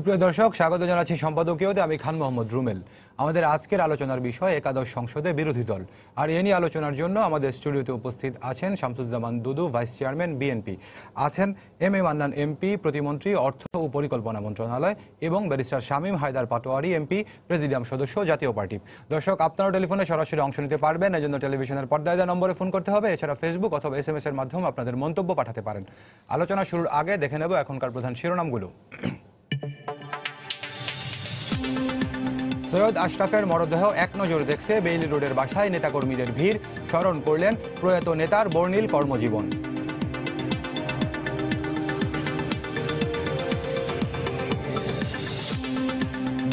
সুপ্রিয় দর্শক স্বাগত জানাচ্ছি সম্পাদকীয়তে আমি খান মোহাম্মদ রুমেল আমাদের আজকের আলোচনার বিষয় একাদশ সংসদে বিরোধী দল আর এ নিয়ে আলোচনার জন্য আমাদের স্টুডিওতে উপস্থিত আছেন Shamsuzzaman Dudu vice chairman BNP আছেন এম এ মান্নান এমপি প্রতিমন্ত্রী অর্থ ও পরিকল্পনা মন্ত্রণালয় এবং barrister Shamim Haider Patwari MP presidium সদস্য জাতীয় পার্টি দর্শক আপনারা টেলিফোনে সরাসরি অংশ নিতে পারবেন এজন্য টেলিভিশনের পর্দায় দেওয়া নম্বরে ফোন করতে হবে এছাড়া ফেসবুক অথবা এস এম এস এর মাধ্যমে আপনাদের মন্তব্য পাঠাতে পারেন আলোচনা শুরুর আগে দেখে নেব এখনকার প্রধান শিরোনামগুলো সৈয়দ আশরাফের মরদেহ এক নজর দেখতে বেইলি রোডের বাসায় নেতাকর্মীদের ভিড় স্মরণ করলেন প্রয়াত নেতার বর্ণিল কর্মজীবন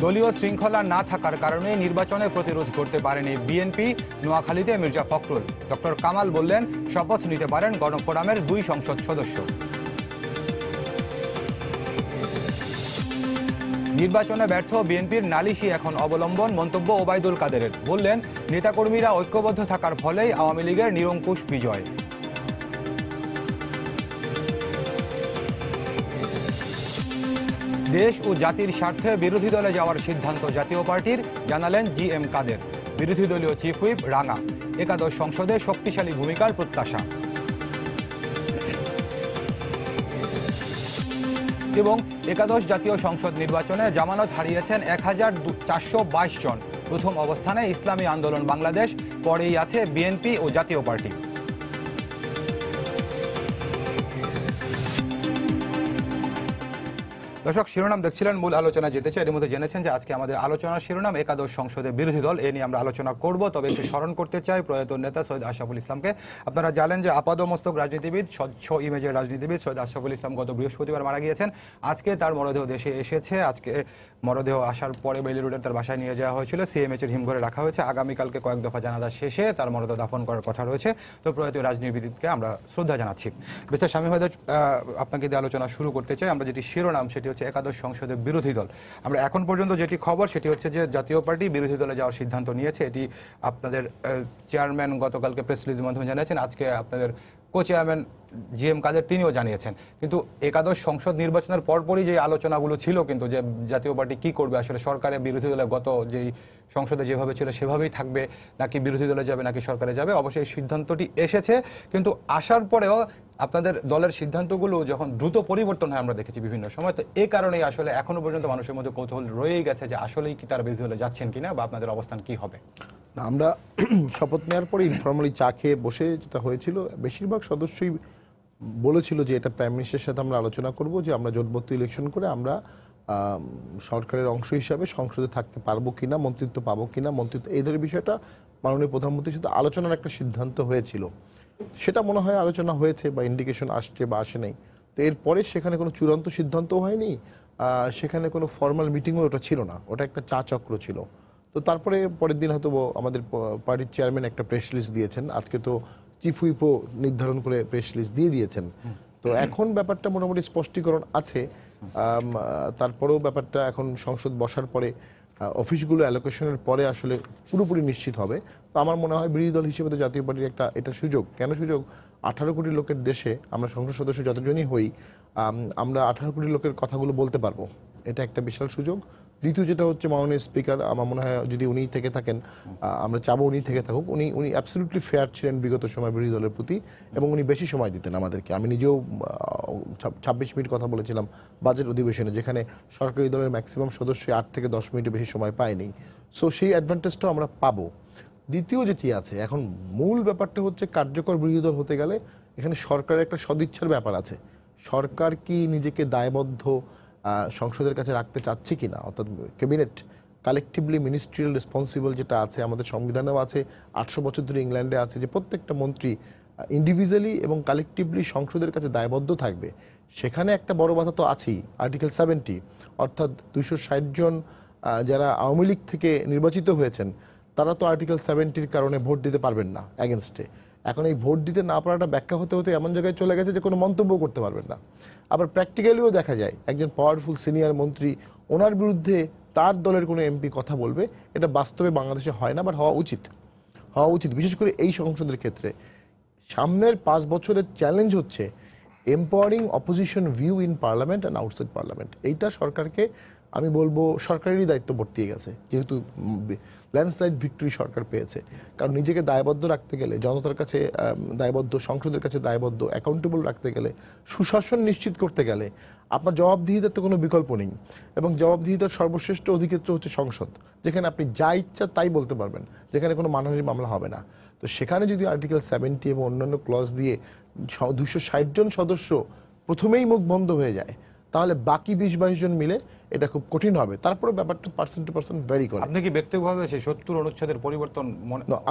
দলীয় শৃঙ্খলা না থাকার কারণে নির্বাচনে প্রতিরোধ করতে পারেনি বিএনপি নোয়াখালীতে মির্জা ফখরুল ডক্টর কামাল বললেন শপথ নিতে পারেন গণফোরামের দুই সংসদ সদস্য নির্বাচনে ব্যর্থ বিএনপির নালিশই এখন অবলম্বন মন্তব্য ওবায়দুল কাদেরের বললেন নেতাকর্মীরা ঐক্যবদ্ধ থাকার ফলেই আওয়ামী লীগের নিরঙ্কুশ বিজয় দেশ ও জাতির স্বার্থে বিরোধী দলে যাওয়ার সিদ্ধান্ত জাতীয় পার্টির জানালেন জি এম কাদের বিরোধী দলীয় চিফ হুইপ রাঙা একাদশ সংসদে শক্তিশালী ভূমিকার প্রত্যাশা এবং একাদশ জাতীয় সংসদ নির্বাচনে জামানত হারিয়েছেন এক হাজার চারশো বাইশ জন প্রথম অবস্থানে ইসলামী আন্দোলন বাংলাদেশ পরেই আছে বিএনপি ও জাতীয় পার্টি দর্শক শিরোনাম দেখছিলেন মূল আলোচনা যেতে চাই এর মধ্যে জেনেছেন যে আজকে আমাদের আলোচনার শিরোনাম একাদশ সংসদে বিরোধী দল এ নিয়ে আমরা আলোচনা করব তবে একটু স্মরণ করতে চাই প্রয়াত নেতা সৈয়দ আশাফুল ইসলামকে আপনারা জানেন যে আপাদমস্তক রাজনীতিবিদ স্বচ্ছ ইমেজের রাজনীতিবিদ সৈয়দ আশাফুল ইসলাম গত বৃহস্পতিবার মারা গিয়েছেন আজকে তার মরদেহ দেশে এসেছে আজকে মরদেহ আসার পরে বেলি রোডের তার বাসায় নিয়ে যাওয়া হয়েছিল এর হিমঘরে রাখা হয়েছে আগামীকালকে কয়েক দফা জানাজা শেষে তার মরদেহ দাফন করার কথা রয়েছে তো প্রয়াত রাজনীতিবিদকে আমরা শ্রদ্ধা জানাচ্ছি বিস্তার স্বামী হয়তো আপনাকে দিয়ে আলোচনা শুরু করতে চাই আমরা যেটি শিরোনাম সেটি করেছে একাদশ সংসদে বিরোধী দল আমরা এখন পর্যন্ত যেটি খবর সেটি হচ্ছে যে জাতীয় পার্টি বিরোধী দলে যাওয়ার সিদ্ধান্ত নিয়েছে এটি আপনাদের চেয়ারম্যান গতকালকে প্রেস রিলিজের মাধ্যমে জানিয়েছেন আজকে আপনাদের কো চেয়ারম্যান জি এম কাদের তিনিও জানিয়েছেন কিন্তু একাদশ সংসদ নির্বাচনের পরপরই যে আলোচনাগুলো ছিল কিন্তু যে জাতীয় পার্টি কি করবে আসলে সরকারের বিরোধী দলের গত যেই সংসদে যেভাবে ছিল সেভাবেই থাকবে নাকি বিরোধী দলে যাবে নাকি সরকারে যাবে অবশ্যই এই সিদ্ধান্তটি এসেছে কিন্তু আসার পরেও আপনাদের দলের সিদ্ধান্তগুলো যখন দ্রুত পরিবর্তন হয় আমরা দেখেছি বিভিন্ন সময় তো এ কারণেই আসলে এখনো পর্যন্ত মানুষের মধ্যে কৌতূহল রয়েই গেছে যে আসলেই কি তারা বিরোধী দলে যাচ্ছেন কিনা বা আপনাদের অবস্থান কি হবে আমরা শপথ নেওয়ার পরে ইনফর্মালি চা খেয়ে বসে যেটা হয়েছিল বেশিরভাগ সদস্যই বলেছিল যে এটা প্রাইম মিনিস্টারের সাথে আমরা আলোচনা করব যে আমরা জোটবদ্ধ ইলেকশন করে আমরা সরকারের অংশ হিসাবে সংসদে থাকতে পারবো কিনা মন্ত্রিত্ব পাবো কিনা মন্ত্রিত্ব এই ধরনের বিষয়টা মাননীয় প্রধানমন্ত্রীর সাথে আলোচনার একটা সিদ্ধান্ত হয়েছিল সেটা মনে হয় আলোচনা হয়েছে বা ইন্ডিকেশন আসছে বা আসে নাই তো এরপরে সেখানে কোনো চূড়ান্ত সিদ্ধান্তও হয়নি সেখানে কোনো ফর্মাল মিটিংও ওটা ছিল না ওটা একটা চা চক্র ছিল তো তারপরে পরের দিন হয়তো আমাদের পার্টির চেয়ারম্যান একটা প্রেস রিলিজ দিয়েছেন আজকে তো চিফ হুইপও নির্ধারণ করে প্রেস রিলিজ দিয়ে দিয়েছেন তো এখন ব্যাপারটা মোটামুটি স্পষ্টীকরণ আছে তারপরেও ব্যাপারটা এখন সংসদ বসার পরে অফিসগুলো অ্যালোকেশনের পরে আসলে পুরোপুরি নিশ্চিত হবে তো আমার মনে হয় বিরোধী দল হিসেবে তো জাতীয় পার্টির একটা এটা সুযোগ কেন সুযোগ আঠারো কোটি লোকের দেশে আমরা সংসদ সদস্য যতজনই হই আমরা আঠারো কোটি লোকের কথাগুলো বলতে পারবো এটা একটা বিশাল সুযোগ দ্বিতীয় যেটা হচ্ছে মাননীয় স্পিকার আমার মনে হয় যদি উনি থেকে থাকেন আমরা চাবো উনি থেকে থাকুক উনি উনি অ্যাবসলিউটলি ফেয়ার ছিলেন বিগত সময় বিরোধী দলের প্রতি এবং উনি বেশি সময় দিতেন আমাদেরকে আমি নিজেও ছাব্বিশ মিনিট কথা বলেছিলাম বাজেট অধিবেশনে যেখানে সরকারি দলের ম্যাক্সিমাম সদস্য আট থেকে দশ মিনিটে বেশি সময় পায়নি সো সেই অ্যাডভান্টেজটাও আমরা পাবো দ্বিতীয় যেটি আছে এখন মূল ব্যাপারটা হচ্ছে কার্যকর বিরোধী দল হতে গেলে এখানে সরকারের একটা সদিচ্ছার ব্যাপার আছে সরকার কি নিজেকে দায়বদ্ধ সংসদের কাছে রাখতে চাচ্ছি কি না অর্থাৎ ক্যাবিনেট কালেকটিভলি মিনিস্ট্রিয়াল রেসপন্সিবল যেটা আছে আমাদের সংবিধানেও আছে আটশো বছর ধরে ইংল্যান্ডে আছে যে প্রত্যেকটা মন্ত্রী ইন্ডিভিজুয়ালি এবং কালেকটিভলি সংসদের কাছে দায়বদ্ধ থাকবে সেখানে একটা বড় বাধা তো আছেই আর্টিকেল সেভেন্টি অর্থাৎ দুশো জন যারা আওয়ামী লীগ থেকে নির্বাচিত হয়েছেন তারা তো আর্টিকেল সেভেন্টির কারণে ভোট দিতে পারবেন না অ্যাগেনস্টে এখন এই ভোট দিতে না পারাটা ব্যাখ্যা হতে হতে এমন জায়গায় চলে গেছে যে কোনো মন্তব্য করতে পারবেন না আবার প্র্যাকটিক্যালিও দেখা যায় একজন পাওয়ারফুল সিনিয়র মন্ত্রী ওনার বিরুদ্ধে তার দলের কোনো এমপি কথা বলবে এটা বাস্তবে বাংলাদেশে হয় না বাট হওয়া উচিত হওয়া উচিত বিশেষ করে এই সংসদের ক্ষেত্রে সামনের পাঁচ বছরের চ্যালেঞ্জ হচ্ছে empowering opposition view in parliament and outside parliament এইটা সরকারকে আমি বলবো সরকারেরই দায়িত্ব বর্তিয়ে গেছে যেহেতু ল্যান্ডস্লাইড ভিক্টরি সরকার পেয়েছে কারণ নিজেকে দায়বদ্ধ রাখতে গেলে জনতার কাছে দায়বদ্ধ সংসদের কাছে দায়বদ্ধ অ্যাকাউন্টেবল রাখতে গেলে সুশাসন নিশ্চিত করতে গেলে আপনার জবাবদিহিতার তো কোনো বিকল্প নেই এবং জবাবদিহিতার সর্বশ্রেষ্ঠ অধিক্ষেত্র হচ্ছে সংসদ যেখানে আপনি যা ইচ্ছা তাই বলতে পারবেন যেখানে কোনো মানহানির মামলা হবে না তো সেখানে যদি আর্টিকেল সেভেন্টি এবং অন্যান্য ক্লজ দিয়ে দুশো ষাট জন সদস্য প্রথমেই মুখ বন্ধ হয়ে যায় তাহলে বাকি বিশ বাইশ জন মিলে এটা খুব কঠিন হবে তারপরে ব্যাপারটা পার্সেন্ট টু পার্সেন্ট ভ্যারি করে আপনি কি ব্যক্তিগতভাবে সেই সত্তর অনুচ্ছেদের পরিবর্তন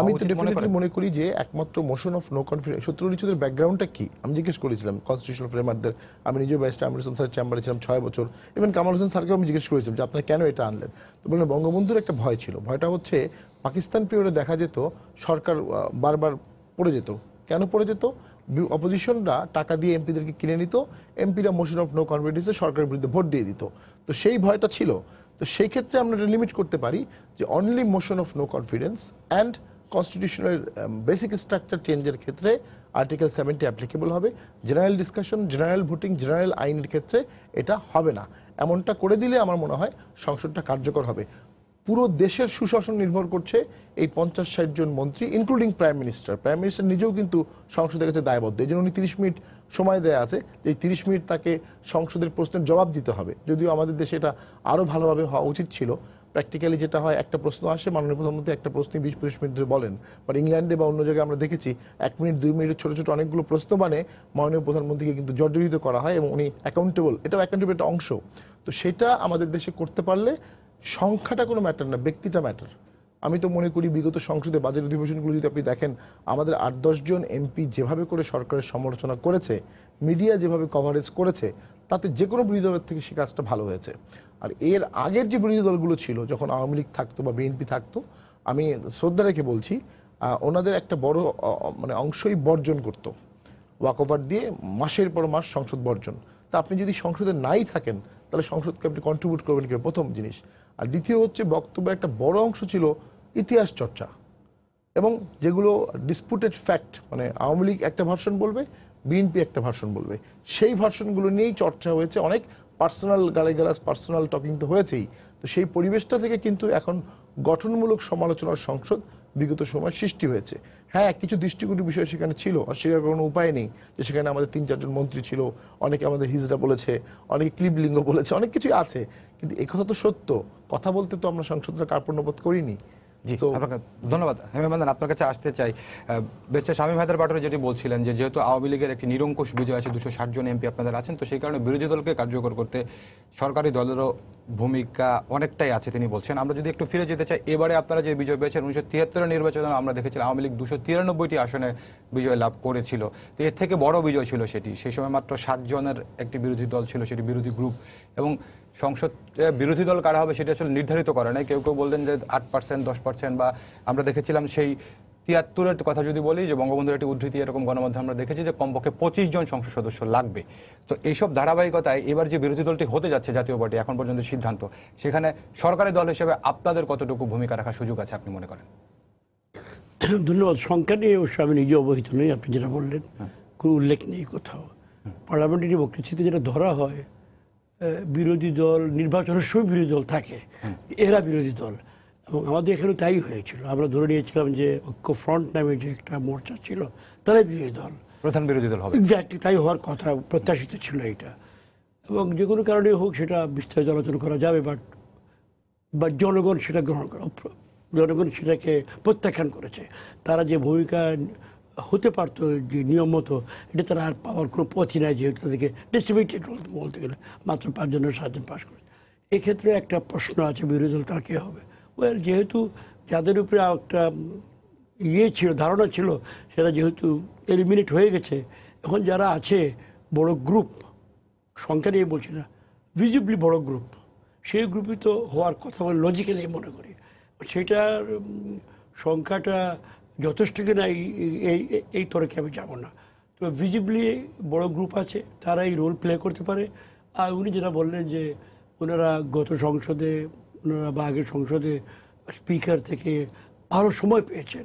আমি তো ডেফিনেটলি মনে করি যে একমাত্র মোশন অফ নো কনফিডেন্স সত্তর অনুচ্ছেদের ব্যাকগ্রাউন্ডটা কি আমি জিজ্ঞেস করেছিলাম কনস্টিটিউশন ফ্রেমারদের আমি নিজে ব্যাস্ট আমির হোসেন স্যার চেম্বারে ছিলাম ছয় বছর ইভেন কামাল হোসেন স্যারকেও আমি জিজ্ঞেস করেছিলাম যে আপনারা কেন এটা আনলেন তো বললেন বঙ্গবন্ধুর একটা ভয় ছিল ভয়টা হচ্ছে পাকিস্তান পিরিয়ডে দেখা যেত সরকার বারবার পড়ে যেত কেন পড়ে যেত অপোজিশনরা টাকা দিয়ে এমপিদেরকে কিনে নিত এমপিরা মোশন অফ নো কনফিডেন্সে সরকারের বিরুদ্ধে ভোট দিয়ে দিত তো সেই ভয়টা ছিল তো সেই ক্ষেত্রে আমরা এটা লিমিট করতে পারি যে only motion of no confidence and কনস্টিটিউশনের বেসিক স্ট্রাকচার চেঞ্জের ক্ষেত্রে আর্টিকেল সেভেনটি অ্যাপ্লিকেবল হবে general discussion general voting general আইনের ক্ষেত্রে এটা হবে না এমনটা করে দিলে আমার মনে হয় সংসদটা কার্যকর হবে পুরো দেশের সুশাসন নির্ভর করছে এই পঞ্চাশ ষাট জন মন্ত্রী including prime minister prime minister নিজেও কিন্তু সংসদের কাছে দায়বদ্ধ এই জন্য উনি তিরিশ মিনিট সময় দেয়া আছে যে তিরিশ মিনিট তাকে সংসদের প্রশ্নের জবাব দিতে হবে যদিও আমাদের দেশে এটা আরও ভালোভাবে হওয়া উচিত ছিল প্র্যাকটিক্যালি যেটা হয় একটা প্রশ্ন আসে মাননীয় প্রধানমন্ত্রী একটা প্রশ্নে বিশ পঁচিশ মিনিট ধরে বলেন বাট ইংল্যান্ডে বা অন্য জায়গায় আমরা দেখেছি এক মিনিট দুই মিনিটের ছোটো ছোটো অনেকগুলো প্রশ্ন মানে মাননীয় প্রধানমন্ত্রীকে কিন্তু জর্জরিত করা হয় এবং উনি অ্যাকাউন্টেবল এটাও অ্যাকাউন্টেবল একটা অংশ তো সেটা আমাদের দেশে করতে পারলে সংখ্যাটা কোনো ম্যাটার না ব্যক্তিটা ম্যাটার আমি তো মনে করি বিগত সংসদে বাজেট অধিবেশনগুলো যদি আপনি দেখেন আমাদের আট দশজন এমপি যেভাবে করে সরকারের সমালোচনা করেছে মিডিয়া যেভাবে কভারেজ করেছে তাতে যে কোনো বিরোধী দলের থেকে সে কাজটা ভালো হয়েছে আর এর আগের যে বিরোধী দলগুলো ছিল যখন আওয়ামী লীগ থাকতো বা বিএনপি থাকতো আমি শ্রদ্ধা রেখে বলছি ওনাদের একটা বড় মানে অংশই বর্জন করতো ওয়াকওভার দিয়ে মাসের পর মাস সংসদ বর্জন তা আপনি যদি সংসদে নাই থাকেন তাহলে সংসদকে আপনি কন্ট্রিবিউট করবেন কেউ প্রথম জিনিস আর দ্বিতীয় হচ্ছে বক্তব্যের একটা বড় অংশ ছিল ইতিহাস চর্চা এবং যেগুলো ডিসপুটেড ফ্যাক্ট মানে আওয়ামী লীগ একটা ভার্সন বলবে বিএনপি একটা ভার্সন বলবে সেই ভার্সনগুলো নিয়েই চর্চা হয়েছে অনেক পার্সোনাল গালিগালাস পার্সোনাল টকিং তো হয়েছেই তো সেই পরিবেশটা থেকে কিন্তু এখন গঠনমূলক সমালোচনার সংসদ বিগত সময় সৃষ্টি হয়েছে হ্যাঁ কিছু দৃষ্টিকটু বিষয় সেখানে ছিল অস্বীকার কোনো উপায় নেই যে সেখানে আমাদের তিন চারজন মন্ত্রী ছিল অনেকে আমাদের হিজরা বলেছে অনেকে ক্লিবলিঙ্গ বলেছে অনেক কিছুই আছে কিন্তু একথা তো সত্য কথা বলতে তো আমরা সংসদটা কার্পণ্যবোধ করিনি ধন্যবাদ আপনাকে ধন্যবাদ আপনার কাছে আসতে চাই বেশ স্বামী হায়দার পাটোয়ারি যেটি বলছিলেন যে যেহেতু আওয়ামী লীগের একটি নিরঙ্কুশ বিজয় আছে দুশো ষাট জন এমপি আপনাদের আছেন তো সেই কারণে বিরোধী দলকে কার্যকর করতে সরকারি দলেরও ভূমিকা অনেকটাই আছে তিনি বলছেন আমরা যদি একটু ফিরে যেতে চাই এবারে আপনারা যে বিজয় পেয়েছেন উনিশশো তিয়াত্তরের নির্বাচনে আমরা দেখেছিলাম আওয়ামী লীগ দুশো তিরানব্বইটি আসনে বিজয় লাভ করেছিল তো এর থেকে বড় বিজয় ছিল সেটি সেই সময় মাত্র সাতজনের একটি বিরোধী দল ছিল সেটি বিরোধী গ্রুপ এবং সংসদ বিরোধী দল কারা হবে সেটা আসলে নির্ধারিত করা নাই কেউ কেউ বলতেন যে আট পার্সেন্ট দশ পার্সেন্ট বা আমরা দেখেছিলাম সেই তিয়াত্তরের কথা যদি বলি যে বঙ্গবন্ধুর একটি উদ্ধৃতি এরকম গণমাধ্যমে আমরা দেখেছি যে কমপক্ষে পঁচিশ জন সংসদ সদস্য লাগবে তো এইসব ধারাবাহিকতায় এবার যে বিরোধী দলটি হতে যাচ্ছে জাতীয় পার্টি এখন পর্যন্ত সিদ্ধান্ত সেখানে সরকারি দল হিসেবে আপনাদের কতটুকু ভূমিকা রাখার সুযোগ আছে আপনি মনে করেন ধন্যবাদ সংখ্যা নিয়ে অবশ্য আমি নিজে অবহিত নই আপনি যেটা বললেন হ্যাঁ। কোনো উল্লেখ নেই কোথাও পার্লামেন্টারি বক্তৃতিতে যেটা ধরা হয় বিরোধী দল নির্বাচনের সময় বিরোধী দল থাকে এরা বিরোধী দল এবং আমাদের এখানে তাই হয়েছিল আমরা ধরে নিয়েছিলাম যে ঐক্য ফ্রন্ট নামে যে একটা মোর্চা ছিল তারাই বিরোধী দল প্রধান বিরোধী দল হবে এক্স্যাক্টলি তাই হওয়ার কথা প্রত্যাশিত ছিল এটা এবং যে কোনো কারণে হোক সেটা বিস্তারিত আলোচনা করা যাবে বাট বা জনগণ সেটা গ্রহণ করা জনগণ সেটাকে প্রত্যাখ্যান করেছে তারা যে ভূমিকা হতে পারতো যে নিয়ম মতো এটা তারা আর পাওয়ার কোনো পথই নাই যেহেতু তাদেরকে ডিস্ট্রিবিউটেড বলতে গেলে মাত্র পাঁচজনের সাতজন পাশ করে এক্ষেত্রে একটা প্রশ্ন আছে বিরোধী দল তার কে হবে ওয়েল যেহেতু যাদের উপরে একটা ইয়ে ছিল ধারণা ছিল সেটা যেহেতু এলিমিনেট হয়ে গেছে এখন যারা আছে বড় গ্রুপ সংখ্যা নিয়ে বলছি না ভিজিবলি বড় গ্রুপ সেই গ্রুপই তো হওয়ার কথা বলে লজিক্যালি মনে করি সেটার সংখ্যাটা যথেষ্ট কিনা এই এই তরকে আমি যাব না তো ভিজিবলি বড় গ্রুপ আছে তারা এই রোল প্লে করতে পারে আর উনি যেটা বললেন যে ওনারা গত সংসদে ওনারা বা আগের সংসদে স্পিকার থেকে ভালো সময় পেয়েছেন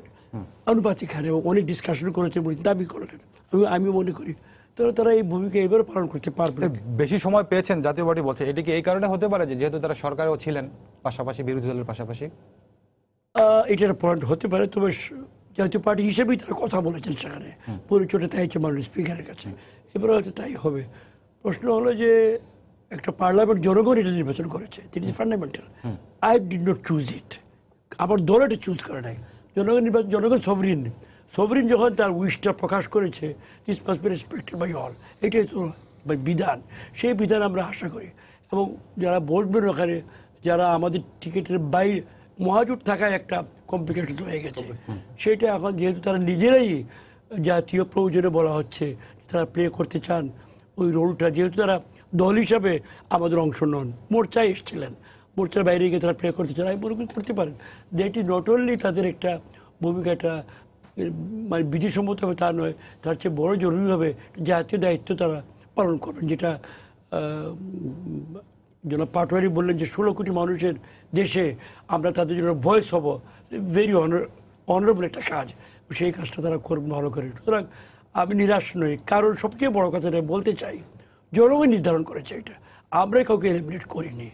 অনুপাতিক হারে অনেক ডিসকাশন করেছেন বলে দাবি করলেন আমি আমি মনে করি তাহলে তারা এই ভূমিকা এবার পালন করতে পারবে বেশি সময় পেয়েছেন জাতীয় পার্টি বলছে এটি কি এই কারণে হতে পারে যে যেহেতু তারা সরকারেও ছিলেন পাশাপাশি বিরোধী দলের পাশাপাশি এটার পয়েন্ট হতে পারে তবে জাতীয় পার্টি হিসেবেই তারা কথা বলেছেন সেখানে পরিচয়টা চাইছে মাননীয় স্পিকারের কাছে এবারে হয়তো তাই হবে প্রশ্ন হলো যে একটা পার্লামেন্ট জনগণ এটা নির্বাচন করেছে this is fundamental I did not choose it আবার দল এটা চুজ করে নাই জনগণ নির্বাচন জনগণ সভরিন সভরিন যখন তার উইশটা প্রকাশ করেছে this must be respected by all এটাই তো বিধান সেই বিধান আমরা আশা করি এবং যারা বসবেন ওখানে যারা আমাদের টিকিটের বাইরে মহাজুট থাকায় একটা কমপ্লিকেটেড হয়ে গেছে সেটা এখন যেহেতু তারা নিজেরাই জাতীয় প্রয়োজনে বলা হচ্ছে তারা প্লে করতে চান ওই রোলটা যেহেতু তারা দল হিসাবে আমাদের অংশ নন মোর্চায় এসেছিলেন মোর্চার বাইরে গিয়ে তারা প্লে করতে চান আমি মনে করি করতে পারেন যে এটি নট অনলি তাদের একটা ভূমিকাটা মানে বিধিসম্মত হবে তা নয় তার চেয়ে বড় জরুরি হবে জাতীয় দায়িত্ব তারা পালন করবেন যেটা জনাব পাটোয়ারি বললেন যে ষোলো কোটি মানুষের দেশে আমরা তাদের জন্য ভয়েস হব ভেরি অনার অনারেবল একটা কাজ সেই কাজটা তারা করবেন ভালো করে সুতরাং আমি নিরাশ নই কারণ সবচেয়ে বড় কথাটা বলতে চাই জনগণ নির্ধারণ করেছে এটা আমরা কাউকে এলিমিনেট করিনি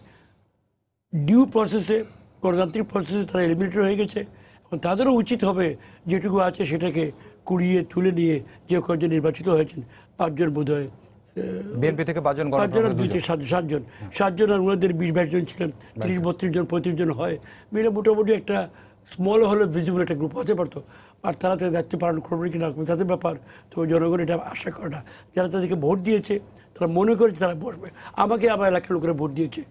ডিউ প্রসেসে গণতান্ত্রিক প্রসেসে তারা এলিমিনেটেড হয়ে গেছে এবং তাদেরও উচিত হবে যেটুকু আছে সেটাকে কুড়িয়ে তুলে নিয়ে যে কয়েকজন নির্বাচিত হয়েছেন পাঁচজন বোধ হয় বিএনপি থেকে পাঁচজন পাঁচজন দুইজন সাতজন সাতজন আর ওনাদের বিশ বাইশ জন ছিলেন তিরিশ বত্রিশ জন পঁয়ত্রিশ জন হয় মিলে মোটামুটি একটা স্মল হলে ভিজিবল একটা গ্রুপ হতে পারতো আর তারা তাদের দায়িত্ব পালন করবে কি না করবে তাদের ব্যাপার তো জনগণ এটা আশা করে না যারা তাদেরকে ভোট দিয়েছে তারা মনে করে তারা বসবে আমাকে আমার এলাকার লোকেরা ভোট দিয়েছে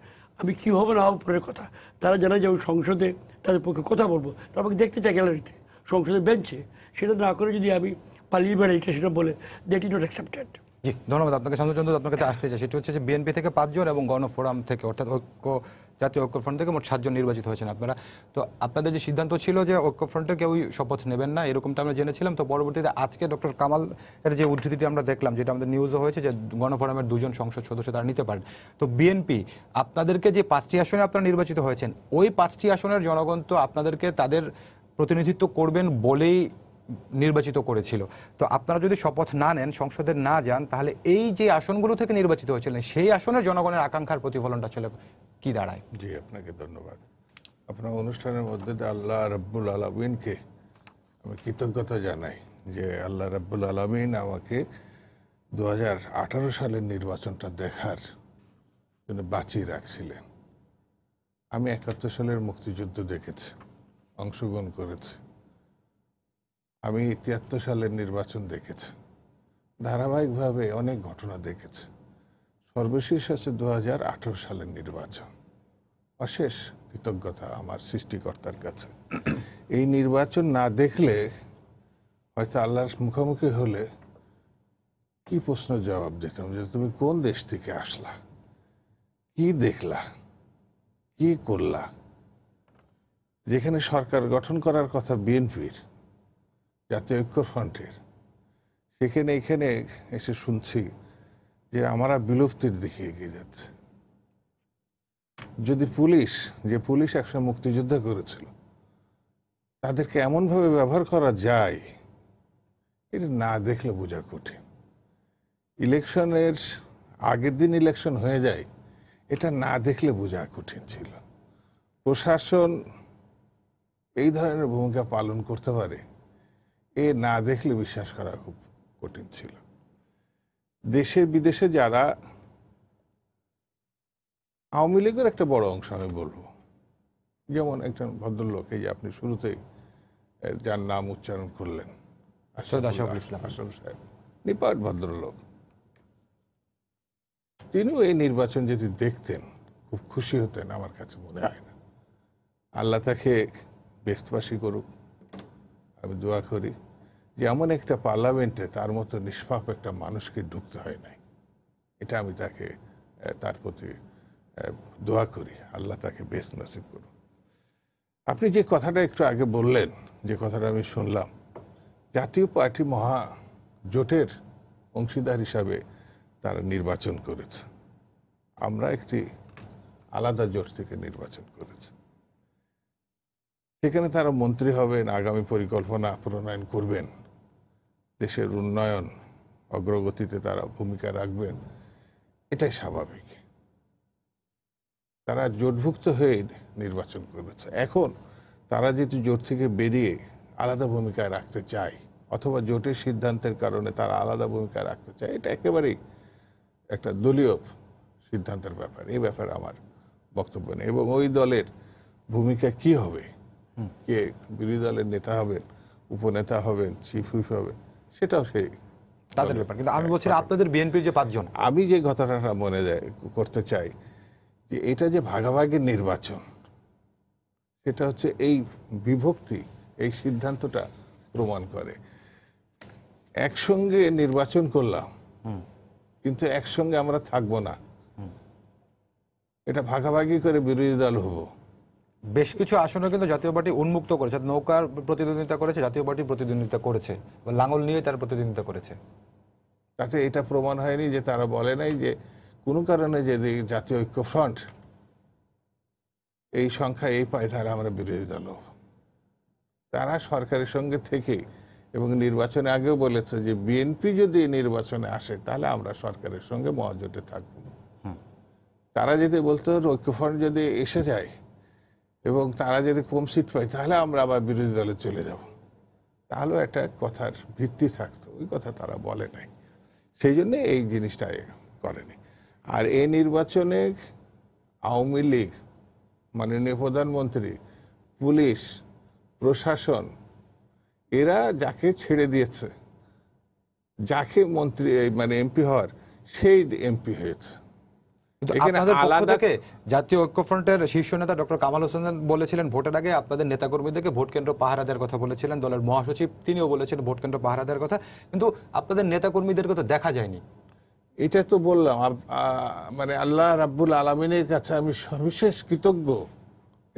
আমি কী হবো না হবো পরের কথা তারা জানা যে আমি সংসদে তাদের পক্ষে কথা বলবো তারা আমাকে দেখতে চায় গ্যালারিতে সংসদে বেঞ্চে সেটা না করে যদি আমি পালিয়ে বেড়াই এটা সেটা বলে দ্যাট ইজ নট অ্যাকসেপ্টেড জি ধন্যবাদ আপনাকে চন্দ্র আপনাকে আসতে চাই সেটি হচ্ছে যে বিএনপি থেকে পাঁচজন এবং গণফোরাম থেকে অর্থাৎ ঐক্য জাতীয় ঐক্যফ্রন্ট থেকে মোট সাতজন নির্বাচিত হয়েছেন আপনারা তো আপনাদের যে সিদ্ধান্ত ছিল যে ঐক্যফ্রন্টের কেউই শপথ নেবেন না এরকমটা আমরা জেনেছিলাম তো পরবর্তীতে আজকে ডক্টর কামাল এর যে উদ্ধৃতিটি আমরা দেখলাম যেটা আমাদের নিউজও হয়েছে যে গণফোরামের দুজন সংসদ সদস্য তারা নিতে পারেন তো বিএনপি আপনাদেরকে যে পাঁচটি আসনে আপনারা নির্বাচিত হয়েছেন ওই পাঁচটি আসনের জনগণ তো আপনাদেরকে তাদের প্রতিনিধিত্ব করবেন বলেই নির্বাচিত করেছিল তো আপনারা যদি শপথ না নেন সংসদে না যান তাহলে এই যে আসনগুলো থেকে নির্বাচিত হয়েছিলেন সেই আসনের জনগণের আকাঙ্ক্ষার প্রতিফলনটা ছিল কি দাঁড়ায় জি আপনাকে ধন্যবাদ আপনার অনুষ্ঠানের মধ্যে আল্লাহ রব্বুল আলমিনকে আমি কৃতজ্ঞতা জানাই যে আল্লাহ রব্বুল আলমিন আমাকে দু হাজার সালের নির্বাচনটা দেখার জন্য বাঁচিয়ে রাখছিলেন আমি একাত্তর সালের মুক্তিযুদ্ধ দেখেছি অংশগ্রহণ করেছি আমি তিয়াত্তর সালের নির্বাচন দেখেছি ধারাবাহিকভাবে অনেক ঘটনা দেখেছি সর্বশেষ আছে দু সালের নির্বাচন অশেষ কৃতজ্ঞতা আমার সৃষ্টিকর্তার কাছে এই নির্বাচন না দেখলে হয়তো আল্লাহর মুখোমুখি হলে কি প্রশ্ন জবাব দিতাম যে তুমি কোন দেশ থেকে আসলা কি দেখলা কি করলা যেখানে সরকার গঠন করার কথা বিএনপির জাতীয় ঐক্যফ্রন্টের সেখানে এখানে এসে শুনছি যে আমরা বিলুপ্তির দিকে এগিয়ে যাচ্ছে যদি পুলিশ যে পুলিশ একসময় মুক্তিযুদ্ধ করেছিল তাদেরকে এমনভাবে ব্যবহার করা যায় এটা না দেখলে বোঝা কঠিন ইলেকশনের আগের দিন ইলেকশন হয়ে যায় এটা না দেখলে বোঝা কঠিন ছিল প্রশাসন এই ধরনের ভূমিকা পালন করতে পারে এ না দেখলে বিশ্বাস করা খুব কঠিন ছিল দেশে বিদেশে যারা আওয়ামী লীগের একটা বড় অংশ আমি বলবো যেমন একজন ভদ্রলোক এই যে আপনি শুরুতেই যার নাম উচ্চারণ করলেন সাহেব নিপাট ভদ্রলোক তিনিও এই নির্বাচন যদি দেখতেন খুব খুশি হতেন আমার কাছে মনে হয় না আল্লাহ তাকে ব্যস্তবাসী করুক আমি দোয়া করি যে এমন একটা পার্লামেন্টে তার মতো নিষ্পাপ একটা মানুষকে ঢুকতে হয় নাই এটা আমি তাকে তার প্রতি দোয়া করি আল্লাহ তাকে বেশ নাসিব করুন আপনি যে কথাটা একটু আগে বললেন যে কথাটা আমি শুনলাম জাতীয় পার্টি মহা জোটের অংশীদার হিসাবে তারা নির্বাচন করেছে আমরা একটি আলাদা জোট থেকে নির্বাচন করেছে সেখানে তারা মন্ত্রী হবেন আগামী পরিকল্পনা প্রণয়ন করবেন দেশের উন্নয়ন অগ্রগতিতে তারা ভূমিকা রাখবেন এটাই স্বাভাবিক তারা জোটভুক্ত হয়ে নির্বাচন করেছে এখন তারা যেহেতু জোট থেকে বেরিয়ে আলাদা ভূমিকায় রাখতে চায় অথবা জোটের সিদ্ধান্তের কারণে তারা আলাদা ভূমিকা রাখতে চায় এটা একেবারেই একটা দলীয় সিদ্ধান্তের ব্যাপার এই ব্যাপারে আমার বক্তব্য নেই এবং ওই দলের ভূমিকা কি হবে কে বিরোধী দলের নেতা হবেন উপনেতা হবেন চিফ হুইফ হবেন সেটাও সেই তাদের ব্যাপার কিন্তু আমি হ্যাঁ, বলছি আপনাদের বিএনপির যে পাঁচজন আমি যে কথাটা মনে যায় করতে চাই যে এটা যে ভাগাভাগির নির্বাচন সেটা হচ্ছে এই বিভক্তি এই সিদ্ধান্তটা প্রমাণ করে একসঙ্গে নির্বাচন করলাম কিন্তু একসঙ্গে আমরা থাকবো না এটা ভাগাভাগি করে বিরোধী দল হবো বেশ কিছু আসনে কিন্তু জাতীয় পার্টি উন্মুক্ত করেছে নৌকার প্রতিদ্বন্দ্বিতা করেছে জাতীয় পার্টি প্রতিদ্বন্দ্বিতা করেছে বা লাঙল নিয়ে তার প্রতিদ্বন্দ্বিতা করেছে তাতে এটা প্রমাণ হয়নি যে তারা বলে নাই যে কোনো কারণে যদি জাতীয় ঐক্য ফ্রন্ট এই সংখ্যা এই পায় তারা আমরা বিরোধী দল তারা সরকারের সঙ্গে থেকে এবং নির্বাচনে আগেও বলেছে যে বিএনপি যদি নির্বাচনে আসে তাহলে আমরা সরকারের সঙ্গে মহাজোটে থাকব তারা যদি বলতো ঐক্যফ্রন্ট যদি এসে যায় এবং তারা যদি কম সিট পায় তাহলে আমরা আবার বিরোধী দলে চলে যাব তাহলেও একটা কথার ভিত্তি থাকতো ওই কথা তারা বলে নাই সেই জন্যে এই জিনিসটা করেনি আর এ নির্বাচনে আওয়ামী লীগ মাননীয় প্রধানমন্ত্রী পুলিশ প্রশাসন এরা যাকে ছেড়ে দিয়েছে যাকে মন্ত্রী মানে এমপি হওয়ার সেই এমপি হয়েছে জাতীয় ঐক্যফ্রন্টের শীর্ষ নেতা ডক্টর কামাল হোসেন বলেছিলেন ভোটের আগে আপনাদের নেতাকর্মীদেরকে ভোট কেন্দ্র পাহারা দেওয়ার কথা বলেছিলেন দলের মহাসচিব তিনিও পাহারা দেওয়ার কথা কিন্তু আপনাদের দেখা যায়নি এটা তো বললাম মানে আল্লাহ আমি সবিশেষ কৃতজ্ঞ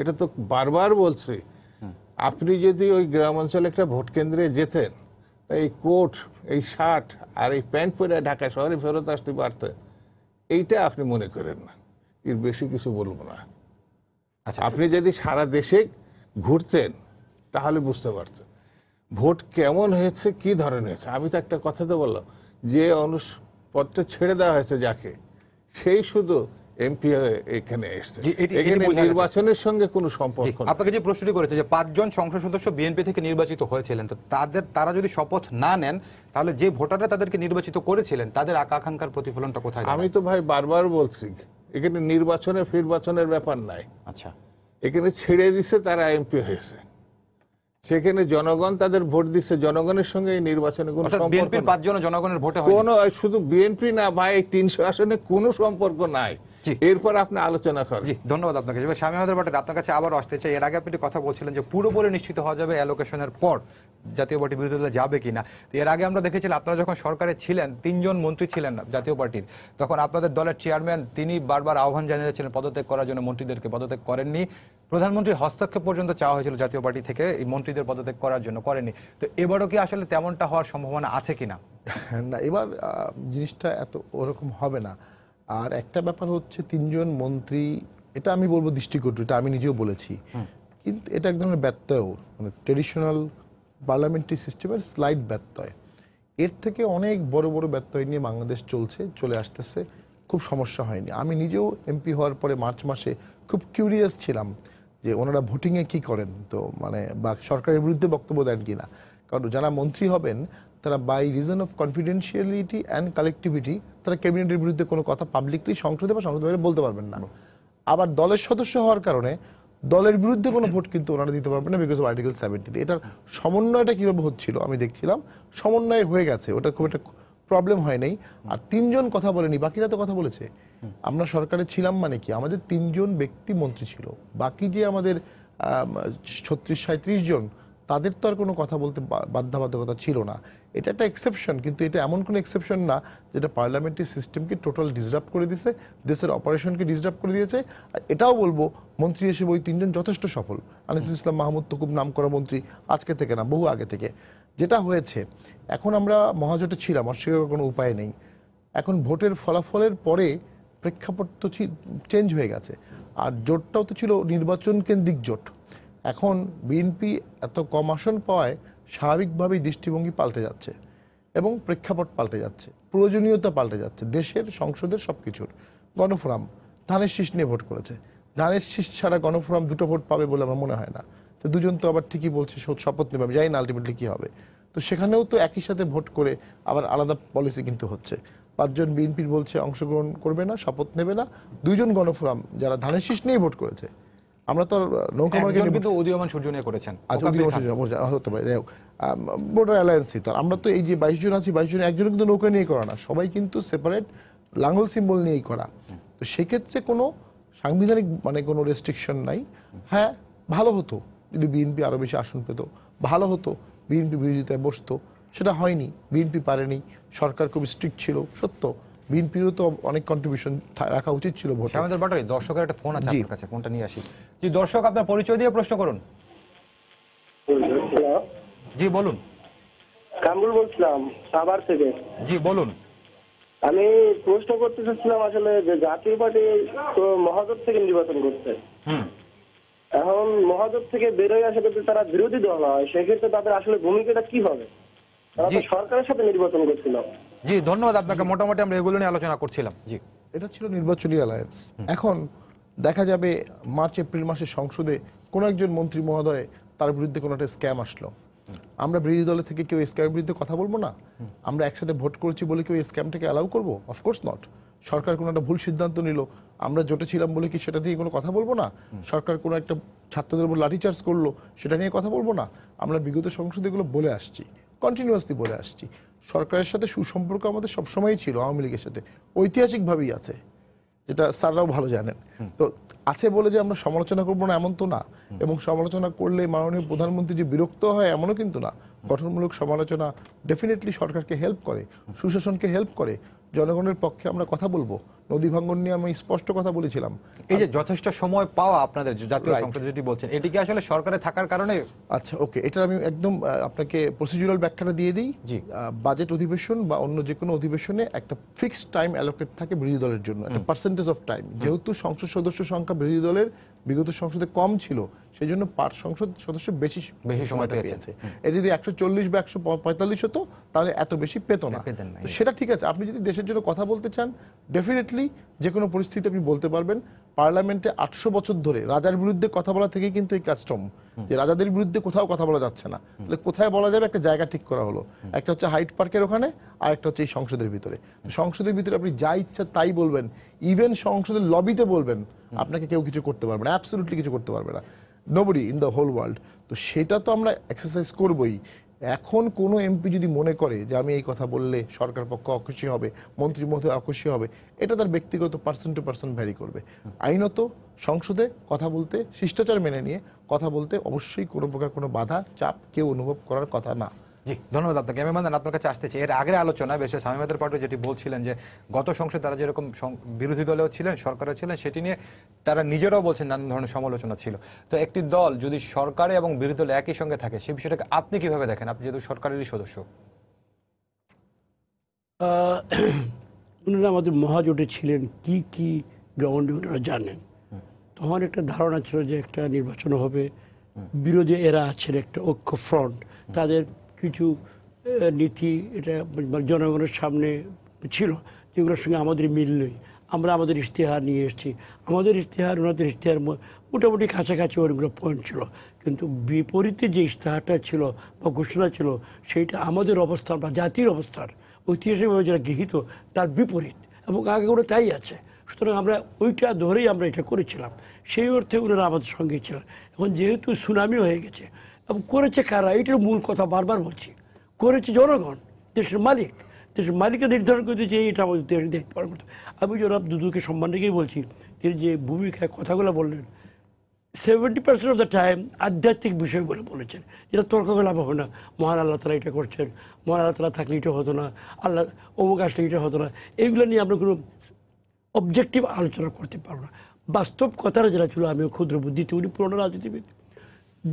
এটা তো বারবার বলছি আপনি যদি ওই গ্রাম অঞ্চলে একটা ভোট কেন্দ্রে যেতেন এই কোট এই শার্ট আর এই প্যান্ট পরে ঢাকা শহরে ফেরত আসতে পারতেন এইটা আপনি মনে করেন না এর বেশি কিছু বলবো না আচ্ছা আপনি যদি সারা দেশে ঘুরতেন তাহলে বুঝতে পারতেন ভোট কেমন হয়েছে কি ধরনের হয়েছে আমি তো একটা কথা তো বললাম যে অনুষ্ঠ ছেড়ে দেওয়া হয়েছে যাকে সেই শুধু এমপি এখানে এসছে নির্বাচনের সঙ্গে কোনো সম্পর্ক আপনাকে যে প্রশ্নটি করেছে যে পাঁচজন সংসদ সদস্য বিএনপি থেকে নির্বাচিত হয়েছিলেন তো তাদের তারা যদি শপথ না নেন তাহলে যে ভোটাররা তাদেরকে নির্বাচিত করেছিলেন তাদের আকাঙ্ক্ষার প্রতিফলনটা কোথায় আমি তো ভাই বারবার বলছি এখানে নির্বাচনে ফিরবাচনের ব্যাপার নাই আচ্ছা এখানে ছেড়ে দিছে তারা এমপি হয়েছে সেখানে জনগণ তাদের ভোট দিচ্ছে জনগণের সঙ্গে এই নির্বাচনে কোনো সম্পর্ক পাঁচজন জনগণের ভোটে কোনো শুধু বিএনপি না ভাই তিনশো আসনে কোনো সম্পর্ক নাই এরপর আপনি আলোচনা করেন জি ধন্যবাদ আপনাকে স্বামী আমাদের বাটে আপনার কাছে আবার আসতে চাই এর আগে আপনি কথা বলছিলেন যে পুরোপুরি নিশ্চিত হওয়া যাবে অ্যালোকেশনের পর জাতীয় পার্টি বিরোধী দলে যাবে কিনা তো এর আগে আমরা দেখেছিলাম আপনারা যখন সরকারে ছিলেন তিনজন মন্ত্রী ছিলেন জাতীয় পার্টির তখন আপনাদের দলের চেয়ারম্যান তিনি বারবার আহ্বান জানিয়েছিলেন পদত্যাগ করার জন্য মন্ত্রীদেরকে পদত্যাগ করেননি প্রধানমন্ত্রীর হস্তক্ষেপ পর্যন্ত চাওয়া হয়েছিল জাতীয় পার্টি থেকে এই মন্ত্রীদের পদত্যাগ করার জন্য করেনি তো এবারও কি আসলে তেমনটা হওয়ার সম্ভাবনা আছে কিনা না এবার জিনিসটা এত ওরকম হবে না আর একটা ব্যাপার হচ্ছে তিনজন মন্ত্রী এটা আমি বলবো দৃষ্টিকটু এটা আমি নিজেও বলেছি কিন্তু এটা এক ধরনের ব্যত্যয় মানে ট্রেডিশনাল পার্লামেন্টারি সিস্টেমের স্লাইড ব্যত্যয় এর থেকে অনেক বড় বড় ব্যত্যয় নিয়ে বাংলাদেশ চলছে চলে আসতেছে খুব সমস্যা হয়নি আমি নিজেও এমপি হওয়ার পরে মার্চ মাসে খুব কিউরিয়াস ছিলাম যে ওনারা ভোটিংয়ে কি করেন তো মানে বা সরকারের বিরুদ্ধে বক্তব্য দেন কি না কারণ যারা মন্ত্রী হবেন তারা by reason of confidentiality and collectivity তারা ক্যাবিনেটের বিরুদ্ধে কোনো কথা পাবলিকলি সংসদে বা সংসদ বাইরে বলতে পারবেন না আবার দলের সদস্য হওয়ার কারণে দলের বিরুদ্ধে কোনো ভোট কিন্তু ওনারা দিতে পারবেন না বিকজ অফ আর্টিকেল সেভেন্টিতে এটার সমন্বয়টা কীভাবে হচ্ছিল আমি দেখছিলাম সমন্বয় হয়ে গেছে ওটা খুব একটা প্রবলেম হয় নাই আর তিনজন কথা বলেনি বাকিরা তো কথা বলেছে আমরা সরকারে ছিলাম মানে কি আমাদের তিনজন ব্যক্তি মন্ত্রী ছিল বাকি যে আমাদের ছত্রিশ সাঁত্রিশ জন তাদের তো আর কোনো কথা বলতে বাধ্যবাধকতা ছিল না এটা একটা এক্সেপশন কিন্তু এটা এমন কোনো এক্সেপশন না যেটা পার্লামেন্টারি সিস্টেমকে টোটাল ডিস্টার্ব করে দিয়েছে দেশের অপারেশনকে ডিস্টার্ব করে দিয়েছে আর এটাও বলবো মন্ত্রী হিসেবে ওই তিনজন যথেষ্ট সফল আনিসুল ইসলাম মাহমুদ তো খুব নাম করা মন্ত্রী আজকে থেকে না বহু আগে থেকে যেটা হয়েছে এখন আমরা মহাজোটে ছিলাম অস্বীকার কোনো উপায় নেই এখন ভোটের ফলাফলের পরে প্রেক্ষাপট তো চেঞ্জ হয়ে গেছে আর জোটটাও তো ছিল নির্বাচন কেন্দ্রিক জোট এখন বিএনপি এত কম আসন পাওয়ায় স্বাভাবিকভাবেই দৃষ্টিভঙ্গি পাল্টে যাচ্ছে এবং প্রেক্ষাপট পাল্টে যাচ্ছে প্রয়োজনীয়তা পাল্টে যাচ্ছে দেশের সংসদের সব কিছুর গণফোরাম ধানের শীষ নিয়ে ভোট করেছে ধানের শীষ ছাড়া গণফোরাম দুটো ভোট পাবে বলে আমার মনে হয় না তো দুজন তো আবার ঠিকই বলছে শপথ নেবে আমি যাই না আলটিমেটলি কী হবে তো সেখানেও তো একই সাথে ভোট করে আবার আলাদা পলিসি কিন্তু হচ্ছে পাঁচজন বিএনপির বলছে অংশগ্রহণ করবে না শপথ নেবে না দুইজন গণফোরাম যারা ধানের শীষ নিয়েই ভোট করেছে আমরা তো নৌকা মার্কেট কিন্তু উদীয়মান সূর্য নিয়ে করেছেন আচ্ছা, হ্যাঁ, হতে পারে বোর্ডার অ্যালায়েন্সই তো আমরা তো এই যে বাইশ জন আছি বাইশ জন একজন কিন্তু নৌকা নিয়ে করা না সবাই কিন্তু সেপারেট লাঙ্গল সিম্বল নিয়েই করা তো সেক্ষেত্রে কোনো সাংবিধানিক মানে কোনো রেস্ট্রিকশন নাই হ্যাঁ ভালো হতো যদি বিএনপি আরও বেশি আসন পেত ভালো হতো বিএনপি বিরোধিতায় বসতো সেটা হয়নি বিএনপি পারেনি সরকার খুব স্ট্রিক্ট ছিল সত্য বিএনপিরও তো অনেক কন্ট্রিবিউশন রাখা উচিত ছিল ভোট আমাদের বাটারি দর্শকের একটা ফোন আছে আপনার কাছে ফোনটা নিয়ে আসি জি দর্শক আপনার পরিচয় দিয়ে প্রশ্ন করুন জি বলুন কামরুল বলছিলাম সাভার থেকে জি বলুন আমি প্রশ্ন করতে চাচ্ছিলাম আসলে যে জাতীয় পার্টি তো মহাজোট থেকে নির্বাচন করছে এখন মহাজোট থেকে বেরোয় আসলে তারা বিরোধী দল হয় সেক্ষেত্রে তাদের আসলে ভূমিকাটা কি হবে জি ধন্যবাদ আপনাকে মোটামুটি আমরা এগুলো নিয়ে আলোচনা করছিলাম জি এটা ছিল নির্বাচনী অ্যালায়েন্স এখন দেখা যাবে মার্চ এপ্রিল মাসে সংসদে কোনো একজন মন্ত্রী মহোদয় তার বিরুদ্ধে কোনো একটা স্ক্যাম আসলো আমরা বিরোধী দলের থেকে কেউ স্ক্যামের বিরুদ্ধে কথা বলবো না আমরা একসাথে ভোট করেছি বলে কেউ স্ক্যামটাকে অ্যালাউ করবো অফকোর্স নট সরকার কোনো একটা ভুল সিদ্ধান্ত নিল আমরা জোটে ছিলাম বলে কি সেটা নিয়ে কোনো কথা বলবো না সরকার কোনো একটা ছাত্রদের উপর লাঠিচার্জ করলো সেটা নিয়ে কথা বলবো না আমরা বিগত সংসদে এগুলো বলে আসছি কন্টিনিউয়াসলি বলে আসছি সরকারের সাথে সুসম্পর্ক আমাদের সবসময়ই ছিল আওয়ামী লীগের সাথে ঐতিহাসিকভাবেই আছে যেটা স্যাররাও ভালো জানেন তো আছে বলে যে আমরা সমালোচনা করবো না এমন তো না এবং সমালোচনা করলে মাননীয় প্রধানমন্ত্রী যে বিরক্ত হয় এমনও কিন্তু না গঠনমূলক সমালোচনা ডেফিনেটলি সরকারকে হেল্প করে সুশাসনকে হেল্প করে জনগণের পক্ষে আমরা কথা বলবো নদী ভাঙ্গন নিয়ে আমি স্পষ্ট কথা বলেছিলাম এই যে যথেষ্ট সময় পাওয়া আপনাদের জাতীয় সংসদ যেটি বলছেন এটি কি আসলে সরকারে থাকার কারণে আচ্ছা ওকে এটা আমি একদম আপনাকে প্রসিডিউরাল ব্যাখ্যাটা দিয়ে দিই বাজেট অধিবেশন বা অন্য যে কোনো অধিবেশনে একটা ফিক্সড টাইম অ্যালোকেট থাকে বিরোধী দলের জন্য একটা পার্সেন্টেজ অফ টাইম যেহেতু সংসদ সদস্য সংখ্যা বিরোধী দলের বিগত সংসদে কম ছিল সেই জন্য পার সংসদ সদস্য বেশি বেশি সময়টা পেয়েছে এটা যদি একশো চল্লিশ বা একশো পঁয়তাল্লিশ হতো তাহলে এত বেশি পেত না সেটা ঠিক আছে আপনি যদি দেশ দেশের জন্য কথা বলতে চান ডেফিনেটলি যে কোনো পরিস্থিতি আপনি বলতে পারবেন পার্লামেন্টে আটশো বছর ধরে রাজার বিরুদ্ধে কথা বলা থেকেই কিন্তু এই কাস্টম যে রাজাদের বিরুদ্ধে কোথাও কথা বলা যাচ্ছে না তাহলে কোথায় বলা যাবে একটা জায়গা ঠিক করা হলো একটা হচ্ছে হাইট পার্কের ওখানে আর একটা হচ্ছে এই সংসদের ভিতরে সংসদের ভিতরে আপনি যা ইচ্ছা তাই বলবেন ইভেন সংসদের লবিতে বলবেন আপনাকে কেউ কিছু করতে পারবে না অ্যাবসলুটলি কিছু করতে পারবে না nobody in the whole world তো সেটা তো আমরা এক্সারসাইজ করবই এখন কোনো এমপি যদি মনে করে যে আমি এই কথা বললে সরকার পক্ষ অখুশি হবে মন্ত্রী মধ্যে অখুশি হবে এটা তার ব্যক্তিগত পার্সন টু পার্সন ভ্যারি করবে আইনত সংসদে কথা বলতে শিষ্টাচার মেনে নিয়ে কথা বলতে অবশ্যই কোনো প্রকার কোনো বাধা চাপ কেউ অনুভব করার কথা না ধন্যবাদ আপনাকে আমি আপনার কাছে এর আলোচনা বেশ সামিমাদের যেটি বলছিলেন যে গত তারা যেরকম বিরোধী দলেও ছিলেন ছিলেন সেটি নিয়ে তারা নিজেরাও বলছেন নানান ধরনের সমালোচনা ছিল তো একটি দল যদি সরকারে এবং বিরোধী দল একই সঙ্গে থাকে সে বিষয়টাকে আপনি কিভাবে দেখেন আপনি যেহেতু সরকারেরই সদস্য আমাদের মহাজোটে ছিলেন কি কি গ্রাউন্ডে ওনারা জানেন তখন একটা ধারণা ছিল যে একটা নির্বাচন হবে বিরোধী এরা আছেন একটা ঐক্য ফ্রন্ট তাদের কিছু নীতি এটা জনগণের সামনে ছিল যেগুলোর সঙ্গে আমাদের মিল নেই আমরা আমাদের ইশতেহার নিয়ে এসেছি আমাদের ইশতেহার ওনাদের ইশতেহার মোটামুটি কাছাকাছি অনেকগুলো পয়েন্ট ছিল কিন্তু বিপরীতে যে ইশতেহারটা ছিল বা ঘোষণা ছিল সেইটা আমাদের অবস্থান বা জাতির অবস্থান ঐতিহাসিকভাবে যেটা গৃহীত তার বিপরীত এবং আগে করে তাই আছে সুতরাং আমরা ওইটা ধরেই আমরা এটা করেছিলাম সেই অর্থে ওনারা আমাদের সঙ্গে ছিলেন এখন যেহেতু সুনামি হয়ে গেছে এবং করেছে কারা এটার মূল কথা বারবার বলছি করেছে জনগণ দেশের মালিক দেশের মালিককে নির্ধারণ করে দিয়েছে এটা আমাদের দেখতে পালন আমি জনাব দুদুকে সম্মান রেখেই বলছি তিনি যে ভূমিকায় কথাগুলো বললেন seventy percent of the time আধ্যাত্মিক বিষয় বলে বলেছেন যেটা তর্ক লাভ হবে না মহান আল্লাহ তালা এটা করছেন মহান আল্লাহ তালা থাকলে এটা হতো না আল্লাহ অমুক আসলে এটা হতো না এইগুলো নিয়ে আমরা কোনো অবজেক্টিভ আলোচনা করতে পারবো না বাস্তব কথাটা যেটা ছিল আমি ক্ষুদ্র বুদ্ধিতে উনি পুরনো রাজনীতিবিদ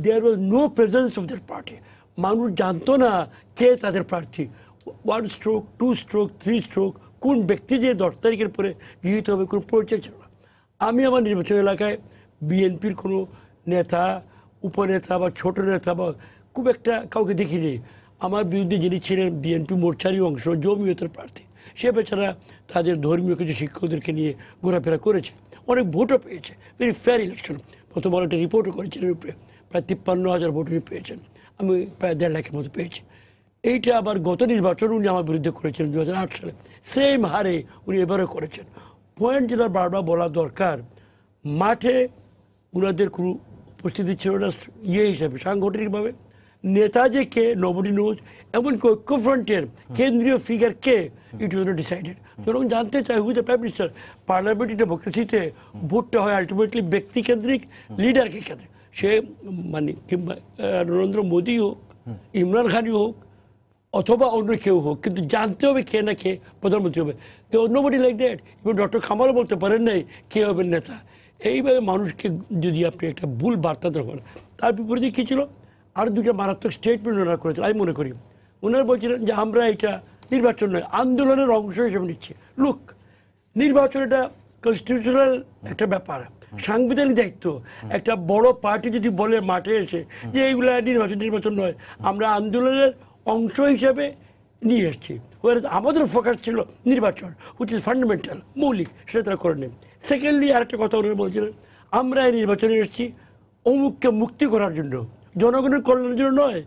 there was no presence of that party মানুষ জানতো না কে তাদের প্রার্থী one stroke two stroke three stroke কোন ব্যক্তি যে দশ তারিখের পরে গৃহীত হবে কোনো পরিচয় ছিল না আমি আমার নির্বাচন এলাকায় বিএনপির কোনো নেতা উপনেতা বা ছোট নেতা বা খুব একটা কাউকে দেখিনি আমার বিরুদ্ধে যিনি ছিলেন বিএনপি মোর্চারই অংশ জমিয়তের প্রার্থী সে বেচারা তাদের ধর্মীয় কিছু শিক্ষকদেরকে নিয়ে ঘোরাফেরা করেছে অনেক ভোটও পেয়েছে ভেরি ফেয়ার ইলেকশন প্রথম একটা রিপোর্টও করেছিলেন উপরে প্রায় তিপ্পান্ন হাজার ভোট উনি পেয়েছেন আমি প্রায় দেড় লাখের মতো পেয়েছি এইটা আবার গত নির্বাচন উনি আমার বিরুদ্ধে করেছেন দু সালে সেম হারে উনি এবারে করেছেন পয়েন্ট যেটা বারবার বলা দরকার মাঠে ওনাদের কোনো উপস্থিতি ছিল না ইয়ে হিসাবে সাংগঠনিকভাবে নেতা যে কে নবনি নোজ এমনকি ঐক্যফ্রন্টের কেন্দ্রীয় ফিগার কে ইট ডিসাইডেড সুতরাং জানতে চাই who the prime minister parliamentary ডেমোক্রেসিতে ভোটটা হয় আলটিমেটলি ব্যক্তিকেন্দ্রিক লিডারকে কেন্দ্রিক সে মানে কিংবা নরেন্দ্র মোদী হোক ইমরান খানই হোক অথবা অন্য কেউ হোক কিন্তু জানতে হবে কে না কে প্রধানমন্ত্রী হবে কেউ অন্য বডি লাইক দ্যাট এবং ডক্টর খামারও বলতে পারেন নাই কে হবেন নেতা এইভাবে মানুষকে যদি আপনি একটা ভুল বার্তা দেওয়া তার বিপরীতে কী ছিল আর দুটো মারাত্মক স্টেটমেন্ট ওনারা করেছিল আমি মনে করি ওনারা বলছিলেন যে আমরা এটা নির্বাচন নয় আন্দোলনের অংশ হিসেবে নিচ্ছি লুক নির্বাচন এটা কনস্টিটিউশনাল একটা ব্যাপার সাংবিধানিক দায়িত্ব একটা বড় পার্টি যদি বলে মাঠে এসে যে এইগুলো নির্বাচন নির্বাচন নয় আমরা আন্দোলনের অংশ হিসেবে নিয়ে এসছি আমাদের ফোকাস ছিল নির্বাচন হুইচ ইজ ফান্ডামেন্টাল মৌলিক সেটা তারা করে নেন সেকেন্ডলি আরেকটা কথা উনি বলছিলেন আমরা এই নির্বাচনে এসেছি অমুককে মুক্তি করার জন্য জনগণের কল্যাণের জন্য নয়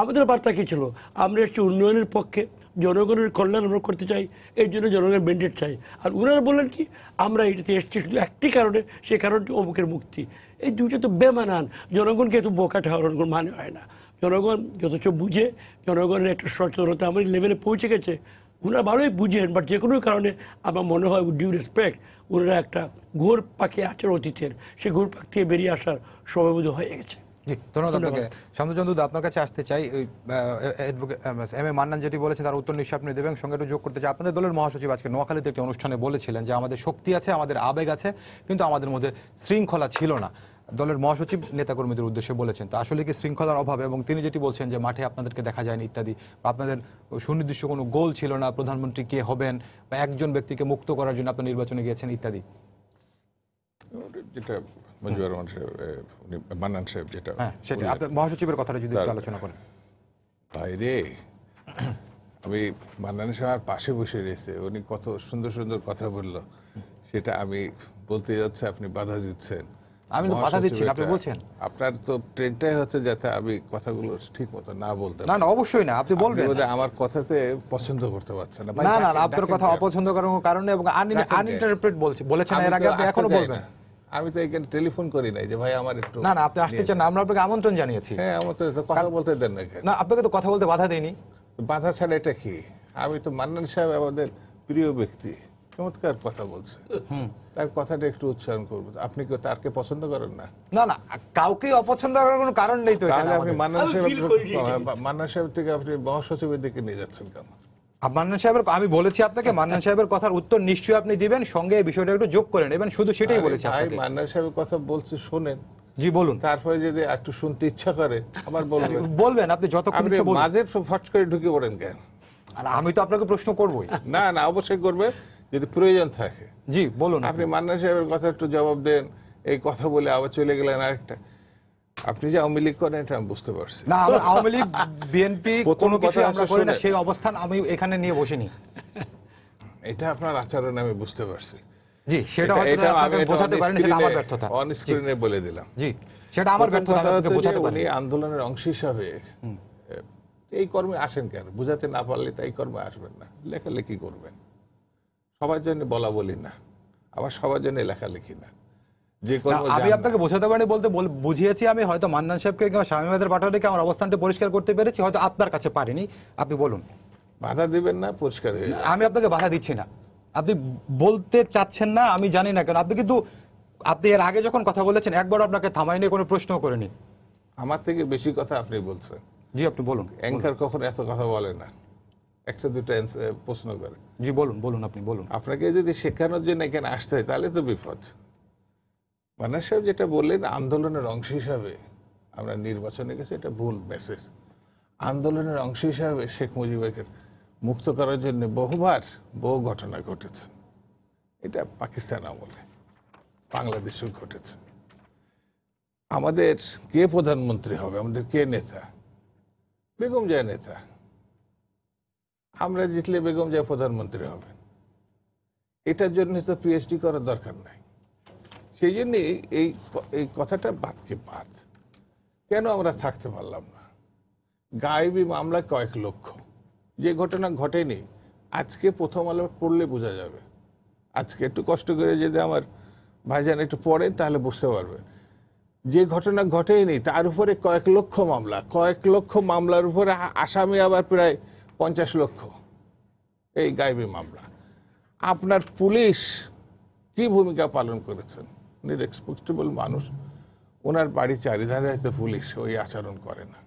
আমাদের বার্তা কী ছিল আমরা এসেছি উন্নয়নের পক্ষে জনগণের কল্যাণ আমরা করতে চাই এর জন্য জনগণের ম্যান্ডেট চাই আর ওনারা বললেন কি আমরা এটাতে এসছি শুধু একটি কারণে সে কারণটি অমুকের মুক্তি এই দুইটা তো বেমানান জনগণকে এত বোকা ঠাওয়ানোর মানে হয় না জনগণ যথেষ্ট বুঝে জনগণের একটা সচেতনতা আমার লেভেলে পৌঁছে গেছে ওনারা ভালোই বুঝেন বাট যে কোনো কারণে আমার মনে হয় ডিউ রেসপেক্ট ওনারা একটা ঘোর পাখি আচার অতীতের সে ঘোর পাখ থেকে বেরিয়ে আসার সময় হয়ে গেছে আপনার কাছে আসতে চাই যেটি বলেছেন উত্তর আপনি দেবেন সঙ্গে একটু যোগ করতে চাই আপনাদের দলের মহাসচিব আজকে একটি অনুষ্ঠানে বলেছিলেন যে আমাদের শক্তি আছে আমাদের আবেগ আছে কিন্তু আমাদের মধ্যে শৃঙ্খলা ছিল না দলের মহাসচিব নেতাকর্মীদের উদ্দেশ্যে বলেছেন তো আসলে কি শৃঙ্খলার অভাব এবং তিনি যেটি বলছেন যে মাঠে আপনাদেরকে দেখা যায়নি ইত্যাদি আপনাদের সুনির্দিষ্ট কোনো গোল ছিল না প্রধানমন্ত্রী কে হবেন বা একজন ব্যক্তিকে মুক্ত করার জন্য আপনার নির্বাচনে গিয়েছেন ইত্যাদি যেটা রহমান সাহেব মান্নান সাহেব যেটা হ্যাঁ, সেটা মহাসচিবের কথাটা যদি একটু আলোচনা করেন আমি মান্নান সাহেব পাশে বসে রয়েছে উনি কত সুন্দর সুন্দর কথা বলল সেটা আমি বলতে আপনি বাধা দিচ্ছেন আমি তো বাধা দিচ্ছি আপনি বলছেন আপনার তো ট্রেনটাই হচ্ছে যাতে আমি কথাগুলো ঠিক মতো না বলতে না না অবশ্যই না আপনি বলবেন আমার কথাতে পছন্দ করতে পারছেন না না না আপনার কথা অপছন্দ করার কারণে এবং আনইন্টারপ্রেট বলছি বলেছেন এর আগে আপনি এখনো বলবেন আমি তো এখানে টেলিফোন করি নাই যে ভাই আমার একটু না না আপনি আসতে চান আমরা আপনাকে আমন্ত্রণ জানিয়েছি হ্যাঁ আমন্ত্রণ কথা বলতে দেন না না আপনাকে তো কথা বলতে বাধা দেয়নি বাধা ছাড়া এটা কি আমি তো মান্নান সাহেব আমাদের প্রিয় ব্যক্তি চমৎকার কথা বলছে তার কথাটা একটু উচ্চারণ করবো আপনি কি তারকে পছন্দ করেন না না না কাউকে অপছন্দ করার কোনো কারণ নেই তো তাহলে আপনি মান্নান সাহেব মান্নান সাহেব থেকে আপনি মহাসচিবের দিকে নিয়ে যাচ্ছেন কেন মান্নান সাহেবের আমি বলেছি আপনাকে মান্নান সাহেবের কথার উত্তর নিশ্চয়ই আপনি দিবেন সঙ্গে এই বিষয়টা একটু যোগ করে নেবেন শুধু সেটাই বলেছি আপনাকে মান্নান সাহেবের কথা বলছি শুনেন জি বলুন তারপরে যদি একটু শুনতে ইচ্ছা করে আমার বলবেন বলবেন আপনি যতক্ষণ ইচ্ছা বলুন মাঝে ফট করে ঢুকে পড়েন কেন আর আমি তো আপনাকে প্রশ্ন করবই না না অবশ্যই করবে যদি প্রয়োজন থাকে জি বলুন আপনি মান্নান সাহেবের কথা একটু জবাব দেন এই কথা বলে আবার চলে গেলেন আরেকটা আপনি যে আওয়ামী লীগ করেন এটা আমি বুঝতে পারছি না আওয়ামী লীগ বিএনপি কোন কিছু আমরা করি না সেই অবস্থান আমি এখানে নিয়ে বসিনি এটা আপনার আচরণ আমি বুঝতে পারছি জি সেটা হয়তো আমি বোঝাতে পারিনি সেটা আমার ব্যর্থতা অন স্ক্রিনে বলে দিলাম জি সেটা আমার ব্যর্থতা আমি বোঝাতে পারিনি আন্দোলনের অংশ হিসাবে এই কর্মে আসেন কেন বুঝাতে না পারলে তাই কর্মে আসবেন না লেখালেখি করবেন সবার জন্য বলা বলি না আবার সবার জন্য লেখালেখি না আমি আপনাকে বলতে বুঝিয়েছি আমি হয়তো সাহেবকে আমার অবস্থানটা পরিষ্কার করতে পেরেছি হয়তো আপনার কাছে পারিনি আপনি বলুন বাধা দিবেন না পরিষ্কার আমি আপনাকে বাধা দিচ্ছি না আপনি বলতে চাচ্ছেন না আমি জানি না কেন আপনি কিন্তু আপনি এর আগে যখন কথা বলেছেন একবার আপনাকে থামাই নিয়ে কোনো প্রশ্ন করেনি আমার থেকে বেশি কথা আপনি বলছেন জি আপনি বলুন অ্যাঙ্কার কখন এত কথা বলে না একটা দুটো প্রশ্ন করে জি বলুন বলুন আপনি বলুন আপনাকে যদি শেখানোর জন্য এখানে আসতে হয় তাহলে তো বিপদ মানাস সাহেব যেটা বললেন আন্দোলনের অংশ হিসাবে আমরা নির্বাচনে গেছি এটা ভুল মেসেজ আন্দোলনের অংশ হিসাবে শেখ মুজিবকে মুক্ত করার জন্য বহুবার বহু ঘটনা ঘটেছে এটা পাকিস্তান আমলে বাংলাদেশেও ঘটেছে আমাদের কে প্রধানমন্ত্রী হবে আমাদের কে নেতা বেগম জয়া নেতা আমরা জিতলে বেগম জয়া প্রধানমন্ত্রী হবেন এটার জন্য তো পিএইচডি করার দরকার নাই সেই জন্যে এই এই কথাটা বাদকে বাদ কেন আমরা থাকতে পারলাম না গায়েবী মামলা কয়েক লক্ষ যে ঘটনা ঘটেনি আজকে প্রথম আলো পড়লে বোঝা যাবে আজকে একটু কষ্ট করে যদি আমার ভাইজান একটু পড়েন তাহলে বুঝতে পারবেন যে ঘটনা ঘটেনি তার উপরে কয়েক লক্ষ মামলা কয়েক লক্ষ মামলার উপরে আসামি আবার প্রায় পঞ্চাশ লক্ষ এই গায়েবী মামলা আপনার পুলিশ কি ভূমিকা পালন করেছেন উনি এক্সপোস্টেবল মানুষ ওনার বাড়ির চারিধারে হয়তো পুলিশ ওই আচরণ করে না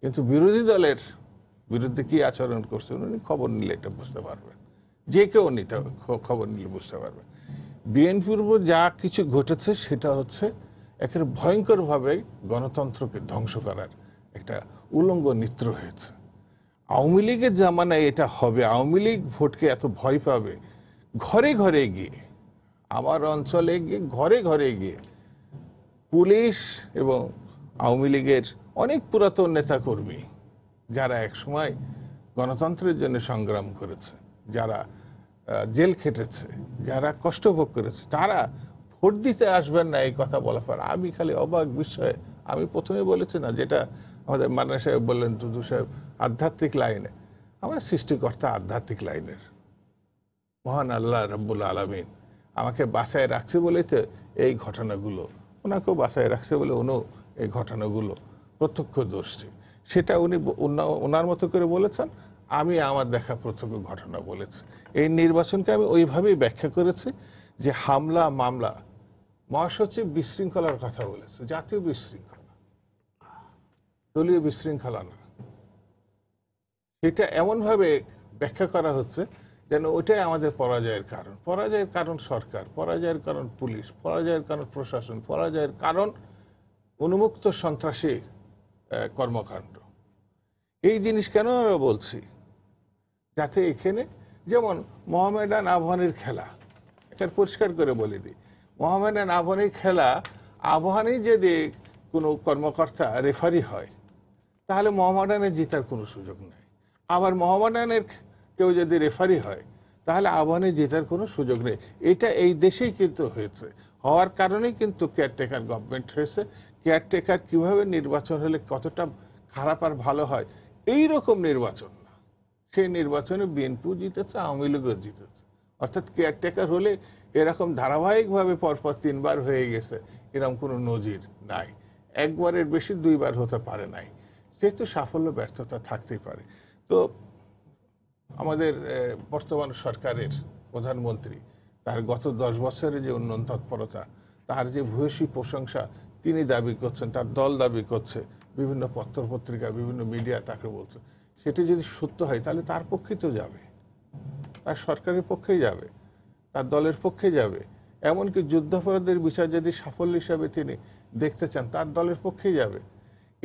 কিন্তু বিরোধী দলের বিরুদ্ধে কি আচরণ করছে উনি খবর নিলে এটা বুঝতে পারবেন যে কেউ নিতে খবর নিলে বুঝতে পারবে বিএনপির উপর যা কিছু ঘটেছে সেটা হচ্ছে একের ভয়ঙ্করভাবে গণতন্ত্রকে ধ্বংস করার একটা উলঙ্গ নৃত্য হয়েছে আওয়ামী লীগের জামানায় এটা হবে আওয়ামী লীগ ভোটকে এত ভয় পাবে ঘরে ঘরে গিয়ে আমার অঞ্চলে গিয়ে ঘরে ঘরে গিয়ে পুলিশ এবং আওয়ামী লীগের অনেক পুরাতন নেতাকর্মী যারা একসময় গণতন্ত্রের জন্য সংগ্রাম করেছে যারা জেল খেটেছে যারা কষ্টভোগ করেছে তারা ভোট দিতে আসবেন না এই কথা বলার পর আমি খালি অবাক বিষয়ে আমি প্রথমে বলেছি না যেটা আমাদের মান্না সাহেব বললেন দুদু সাহেব আধ্যাত্মিক লাইনে আমার সৃষ্টিকর্তা আধ্যাত্মিক লাইনের মহান আল্লাহ রব্বুল আলমিন আমাকে বাসায় রাখছে বলেই তো এই ঘটনাগুলো ওনাকেও বাসায় রাখছে বলে উনিও এই ঘটনাগুলো প্রত্যক্ষ দোষী সেটা উনি ওনার মতো করে বলেছেন আমি আমার দেখা প্রত্যক্ষ ঘটনা বলেছি এই নির্বাচনকে আমি ওইভাবেই ব্যাখ্যা করেছি যে হামলা মামলা মহাসচিব বিশৃঙ্খলার কথা বলেছে জাতীয় বিশৃঙ্খলা দলীয় বিশৃঙ্খলা না এটা এমনভাবে ব্যাখ্যা করা হচ্ছে যেন ওইটাই আমাদের পরাজয়ের কারণ পরাজয়ের কারণ সরকার পরাজয়ের কারণ পুলিশ পরাজয়ের কারণ প্রশাসন পরাজয়ের কারণ উন্মুক্ত সন্ত্রাসী কর্মকাণ্ড এই জিনিস কেন আমরা বলছি যাতে এখানে যেমন মোহামেডান আহ্বানের খেলা এটা পরিষ্কার করে বলে দিই মোহামেডান আহ্বানের খেলা আহ্বানে যদি কোনো কর্মকর্তা রেফারি হয় তাহলে মোহামেডানের জেতার কোনো সুযোগ নেই আবার মোহামেডানের কেউ যদি রেফারি হয় তাহলে আহ্বানে জেতার কোনো সুযোগ নেই এটা এই দেশেই কিন্তু হয়েছে হওয়ার কারণেই কিন্তু কেয়ারটেকার গভর্নমেন্ট হয়েছে কেয়ারটেকার কিভাবে নির্বাচন হলে কতটা খারাপ আর ভালো হয় এই রকম নির্বাচন না সেই নির্বাচনে বিএনপিও জিতেছে আওয়ামী লীগও জিতেছে অর্থাৎ কেয়ারটেকার হলে এরকম ধারাবাহিকভাবে পরপর তিনবার হয়ে গেছে এরকম কোনো নজির নাই একবারের বেশি দুইবার হতে পারে নাই সেহেতু সাফল্য ব্যর্থতা থাকতেই পারে তো আমাদের বর্তমান সরকারের প্রধানমন্ত্রী তার গত দশ বছরের যে উন্নয়ন তৎপরতা তার যে ভূয়সী প্রশংসা তিনি দাবি করছেন তার দল দাবি করছে বিভিন্ন পত্রপত্রিকা বিভিন্ন মিডিয়া তাকে বলছে সেটি যদি সত্য হয় তাহলে তার পক্ষে তো যাবে তার সরকারের পক্ষেই যাবে তার দলের পক্ষে যাবে এমনকি যুদ্ধাপরাধের বিচার যদি সাফল্য হিসাবে তিনি দেখতে চান তার দলের পক্ষেই যাবে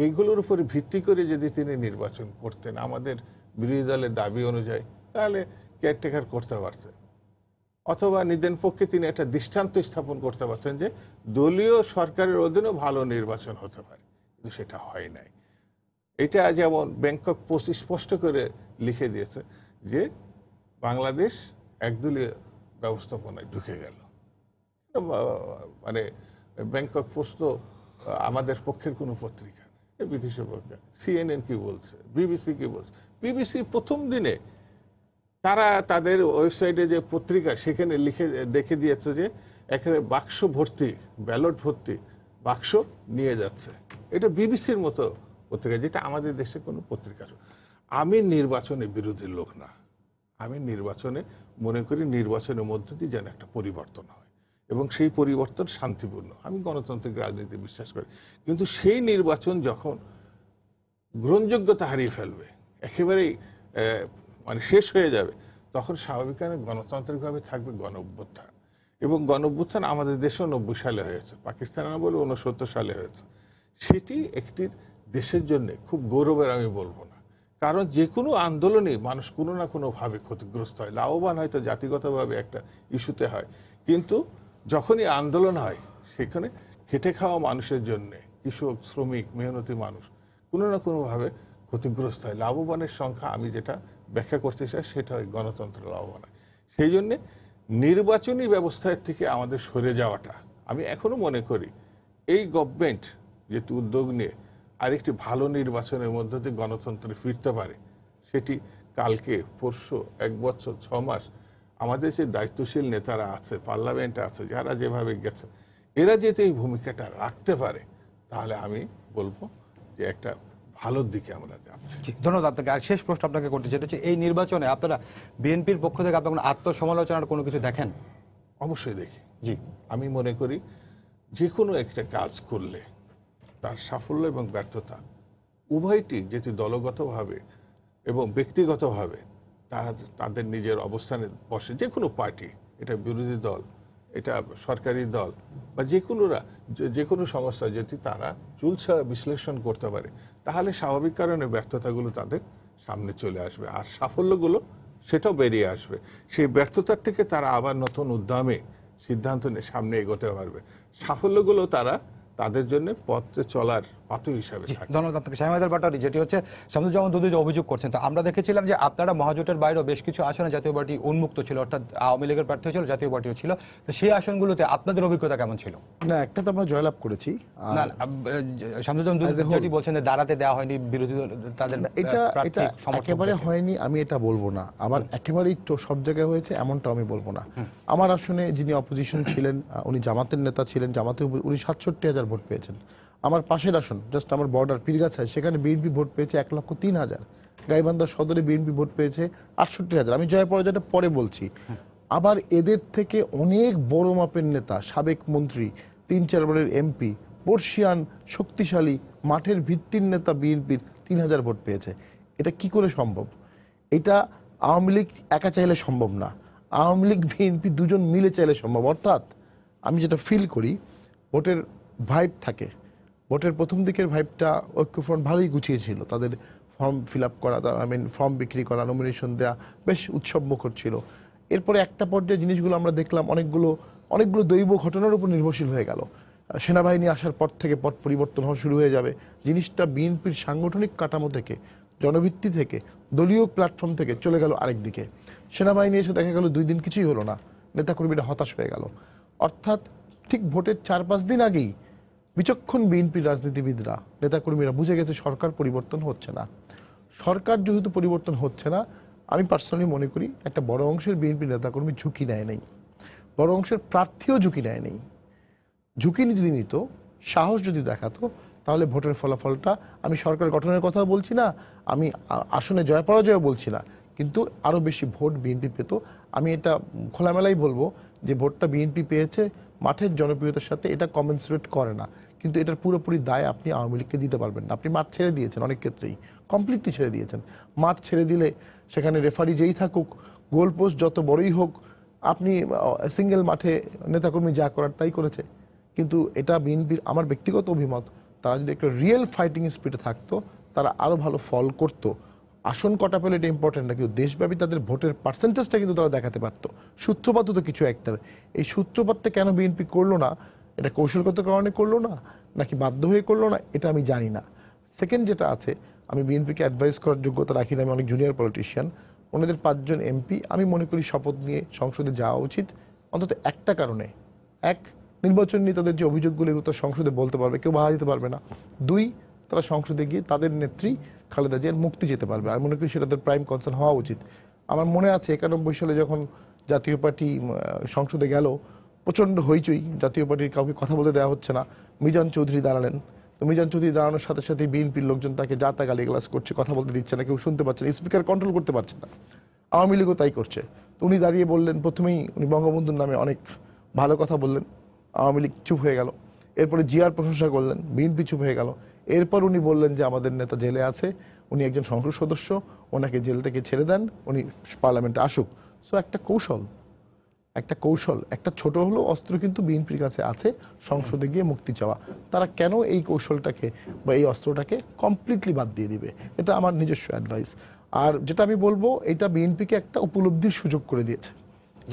এইগুলোর উপর ভিত্তি করে যদি তিনি নির্বাচন করতেন আমাদের বিরোধী দলের দাবি অনুযায়ী তাহলে কেয়ারটেকার করতে পারতেন অথবা নিজের পক্ষে তিনি একটা দৃষ্টান্ত স্থাপন করতে পারতেন যে দলীয় সরকারের অধীনেও ভালো নির্বাচন হতে পারে কিন্তু সেটা হয় নাই এটা যেমন ব্যাংকক পোস্ট স্পষ্ট করে লিখে দিয়েছে যে বাংলাদেশ একদলীয় ব্যবস্থাপনায় ঢুকে গেল মানে ব্যাংকক পোস্ট তো আমাদের পক্ষের কোনো পত্রিকা বিদেশের পক্ষে সিএনএন কি বলছে বিবিসি কি বলছে বিবিসি প্রথম দিনে তারা তাদের ওয়েবসাইটে যে পত্রিকা সেখানে লিখে দেখে দিয়েছে যে এখানে বাক্স ভর্তি ব্যালট ভর্তি বাক্স নিয়ে যাচ্ছে এটা বিবিসির মতো পত্রিকা যেটা আমাদের দেশে কোনো পত্রিকা আমি নির্বাচনে বিরোধী লোক না আমি নির্বাচনে মনে করি নির্বাচনের মধ্য দিয়ে যেন একটা পরিবর্তন হয় এবং সেই পরিবর্তন শান্তিপূর্ণ আমি গণতান্ত্রিক রাজনীতি বিশ্বাস করি কিন্তু সেই নির্বাচন যখন গ্রহণযোগ্যতা হারিয়ে ফেলবে একেবারেই মানে শেষ হয়ে যাবে তখন স্বাভাবিক কারণে গণতান্ত্রিকভাবে থাকবে গণ অভ্যুত্থান এবং গণ অভ্যুত্থান আমাদের দেশেও নব্বই সালে হয়েছে পাকিস্তানে না বলে উনসত্তর সালে হয়েছে সেটি একটি দেশের জন্য খুব গৌরবের আমি বলবো না কারণ যে কোনো আন্দোলনেই মানুষ কোনো না কোনোভাবে ক্ষতিগ্রস্ত হয় লাভবান হয়তো জাতিগতভাবে একটা ইস্যুতে হয় কিন্তু যখনই আন্দোলন হয় সেখানে খেটে খাওয়া মানুষের জন্যে কৃষক শ্রমিক মেহনতি মানুষ কোনো না কোনোভাবে ক্ষতিগ্রস্ত হয় লাভবানের সংখ্যা আমি যেটা ব্যাখ্যা করতে চাই সেটা ওই গণতন্ত্র লাভবান সেই জন্যে নির্বাচনী ব্যবস্থার থেকে আমাদের সরে যাওয়াটা আমি এখনও মনে করি এই গভর্নমেন্ট যেহেতু উদ্যোগ নিয়ে আরেকটি ভালো নির্বাচনের মধ্য দিয়ে গণতন্ত্রে ফিরতে পারে সেটি কালকে পরশু এক বছর ছ মাস আমাদের যে দায়িত্বশীল নেতারা আছে পার্লামেন্টে আছে যারা যেভাবে গেছে এরা যেহেতু এই ভূমিকাটা রাখতে পারে তাহলে আমি বলবো যে একটা ভালোর দিকে আমরা যাচ্ছি ধন্যবাদ আপনাকে আর শেষ প্রশ্ন আপনাকে করতে চাই হচ্ছে এই নির্বাচনে আপনারা বিএনপির পক্ষ থেকে আপনার আত্মসমালোচনার কোনো কিছু দেখেন অবশ্যই দেখি জি আমি মনে করি যে কোনো একটা কাজ করলে তার সাফল্য এবং ব্যর্থতা উভয়টি যেটি দলগতভাবে এবং ব্যক্তিগতভাবে তারা তাদের নিজের অবস্থানে বসে যে কোনো পার্টি এটা বিরোধী দল এটা সরকারি দল বা যে কোনোরা যে কোনো সংস্থা যদি তারা চুলছা বিশ্লেষণ করতে পারে তাহলে স্বাভাবিক কারণে ব্যর্থতাগুলো তাদের সামনে চলে আসবে আর সাফল্যগুলো সেটাও বেরিয়ে আসবে সেই ব্যর্থতার থেকে তারা আবার নতুন উদ্যমে সিদ্ধান্ত নিয়ে সামনে এগোতে পারবে সাফল্যগুলো তারা তাদের জন্য পথে চলার পাত্র দেওয়া হয়নি বিরোধী তাদের এটা এটা একেবারে হয়নি আমি এটা বলবো না একেবারেই সব জায়গায় হয়েছে আমি বলবো না আমার আসনে যিনি অপোজিশন ছিলেন উনি জামাতের নেতা ছিলেন জামাতে উনি সাতষট্টি হাজার ভোট পেয়েছেন আমার পাশের আসন জাস্ট আমার বর্ডার পীরগাছায় সেখানে বিএনপি ভোট পেয়েছে এক লক্ষ তিন হাজার গাইবান্ধা সদরে বিএনপি ভোট পেয়েছে আটষট্টি হাজার আমি জয় পরাজয়টা পরে বলছি আবার এদের থেকে অনেক বড় মাপের নেতা সাবেক মন্ত্রী তিন চারবারের এমপি পর্ষিয়ান শক্তিশালী মাঠের ভিত্তির নেতা বিএনপির তিন হাজার ভোট পেয়েছে এটা কি করে সম্ভব এটা আওয়ামী লীগ একা চাইলে সম্ভব না আওয়ামী লীগ বিএনপি দুজন মিলে চাইলে সম্ভব অর্থাৎ আমি যেটা ফিল করি ভোটের ভাইব থাকে ভোটের প্রথম দিকের ভাইবটা ঐক্যফ্রন্ট ভালোই গুছিয়েছিল তাদের ফর্ম ফিল আপ করা আই মিন ফর্ম বিক্রি করা নমিনেশন দেওয়া বেশ উৎসব মুখর ছিল এরপরে একটা পর্যায়ে জিনিসগুলো আমরা দেখলাম অনেকগুলো অনেকগুলো দৈব ঘটনার উপর নির্ভরশীল হয়ে গেল সেনাবাহিনী আসার পর থেকে পথ পরিবর্তন হওয়া শুরু হয়ে যাবে জিনিসটা বিএনপির সাংগঠনিক কাঠামো থেকে জনভিত্তি থেকে দলীয় প্ল্যাটফর্ম থেকে চলে গেল আরেক দিকে সেনাবাহিনী এসে দেখা গেল দুই দিন কিছুই হলো না নেতাকর্মীরা হতাশ হয়ে গেল অর্থাৎ ঠিক ভোটের চার পাঁচ দিন আগেই বিচক্ষণ বিএনপি রাজনীতিবিদরা নেতাকর্মীরা বুঝে গেছে সরকার পরিবর্তন হচ্ছে না সরকার যেহেতু পরিবর্তন হচ্ছে না আমি পার্সোনালি মনে করি একটা বড় অংশের বিএনপি নেতাকর্মী ঝুঁকি নেয় নেই বড় অংশের প্রার্থীও ঝুঁকি নেয় নেই ঝুঁকি যদি নিত সাহস যদি দেখাতো তাহলে ভোটের ফলাফলটা আমি সরকার গঠনের কথা বলছি না আমি আসনে জয় পরাজয় বলছি না কিন্তু আরও বেশি ভোট বিএনপি পেত আমি এটা খোলামেলাই বলবো যে ভোটটা বিএনপি পেয়েছে মাঠের জনপ্রিয়তার সাথে এটা কমেন্সুরেট করে না কিন্তু এটার পুরোপুরি দায় আপনি আওয়ামী লীগকে দিতে পারবেন না আপনি মাঠ ছেড়ে দিয়েছেন অনেক ক্ষেত্রেই কমপ্লিটলি ছেড়ে দিয়েছেন মাঠ ছেড়ে দিলে সেখানে রেফারি যেই থাকুক গোল পোস্ট যত বড়ই হোক আপনি সিঙ্গেল মাঠে নেতাকর্মী যা করার তাই করেছে কিন্তু এটা বিএনপির আমার ব্যক্তিগত অভিমত তারা যদি একটা রিয়েল ফাইটিং স্পিডে থাকতো তারা আরও ভালো ফল করতো আসন কটা পেলে এটা ইম্পর্টেন্ট না কিন্তু দেশব্যাপী তাদের ভোটের পার্সেন্টেজটা কিন্তু তারা দেখাতে পারতো সূত্রপাত তো কিছু একটা এই সূত্রপাতটা কেন বিএনপি করলো না এটা কৌশলগত কারণে করলো না নাকি বাধ্য হয়ে করলো না এটা আমি জানি না সেকেন্ড যেটা আছে আমি বিএনপিকে অ্যাডভাইস করার যোগ্যতা রাখি না আমি অনেক জুনিয়র পলিটিশিয়ান ওনাদের পাঁচজন এমপি আমি মনে করি শপথ নিয়ে সংসদে যাওয়া উচিত অন্তত একটা কারণে এক নির্বাচন নিয়ে তাদের যে অভিযোগগুলো এগুলো তারা সংসদে বলতে পারবে কেউ ভাড়া দিতে পারবে না দুই তারা সংসদে গিয়ে তাদের নেত্রী খালেদা জিয়ার মুক্তি যেতে পারবে আমি মনে করি সেটা তাদের প্রাইম কনসার্ন হওয়া উচিত আমার মনে আছে একানব্বই সালে যখন জাতীয় পার্টি সংসদে গেল প্রচণ্ড হইচই জাতীয় পার্টির কাউকে কথা বলতে দেওয়া হচ্ছে না মিজান চৌধুরী দাঁড়ালেন তো মিজান চৌধুরী দাঁড়ানোর সাথে সাথে বিএনপির লোকজন তাকে তা গালি গ্লাস করছে কথা বলতে দিচ্ছে না কেউ শুনতে পাচ্ছে না স্পিকার কন্ট্রোল করতে পারছে না আওয়ামী লীগও তাই করছে তো উনি দাঁড়িয়ে বললেন প্রথমেই উনি বঙ্গবন্ধুর নামে অনেক ভালো কথা বললেন আওয়ামী লীগ চুপ হয়ে গেল এরপরে জিয়ার প্রশংসা করলেন বিএনপি চুপ হয়ে গেল এরপর উনি বললেন যে আমাদের নেতা জেলে আছে উনি একজন সংসদ সদস্য ওনাকে জেল থেকে ছেড়ে দেন উনি পার্লামেন্টে আসুক সো একটা কৌশল একটা কৌশল একটা ছোট হলো অস্ত্র কিন্তু বিএনপির কাছে আছে সংসদে গিয়ে মুক্তি চাওয়া তারা কেন এই কৌশলটাকে বা এই অস্ত্রটাকে কমপ্লিটলি বাদ দিয়ে দিবে এটা আমার নিজস্ব অ্যাডভাইস আর যেটা আমি বলবো এটা বিএনপিকে একটা উপলব্ধির সুযোগ করে দিয়েছে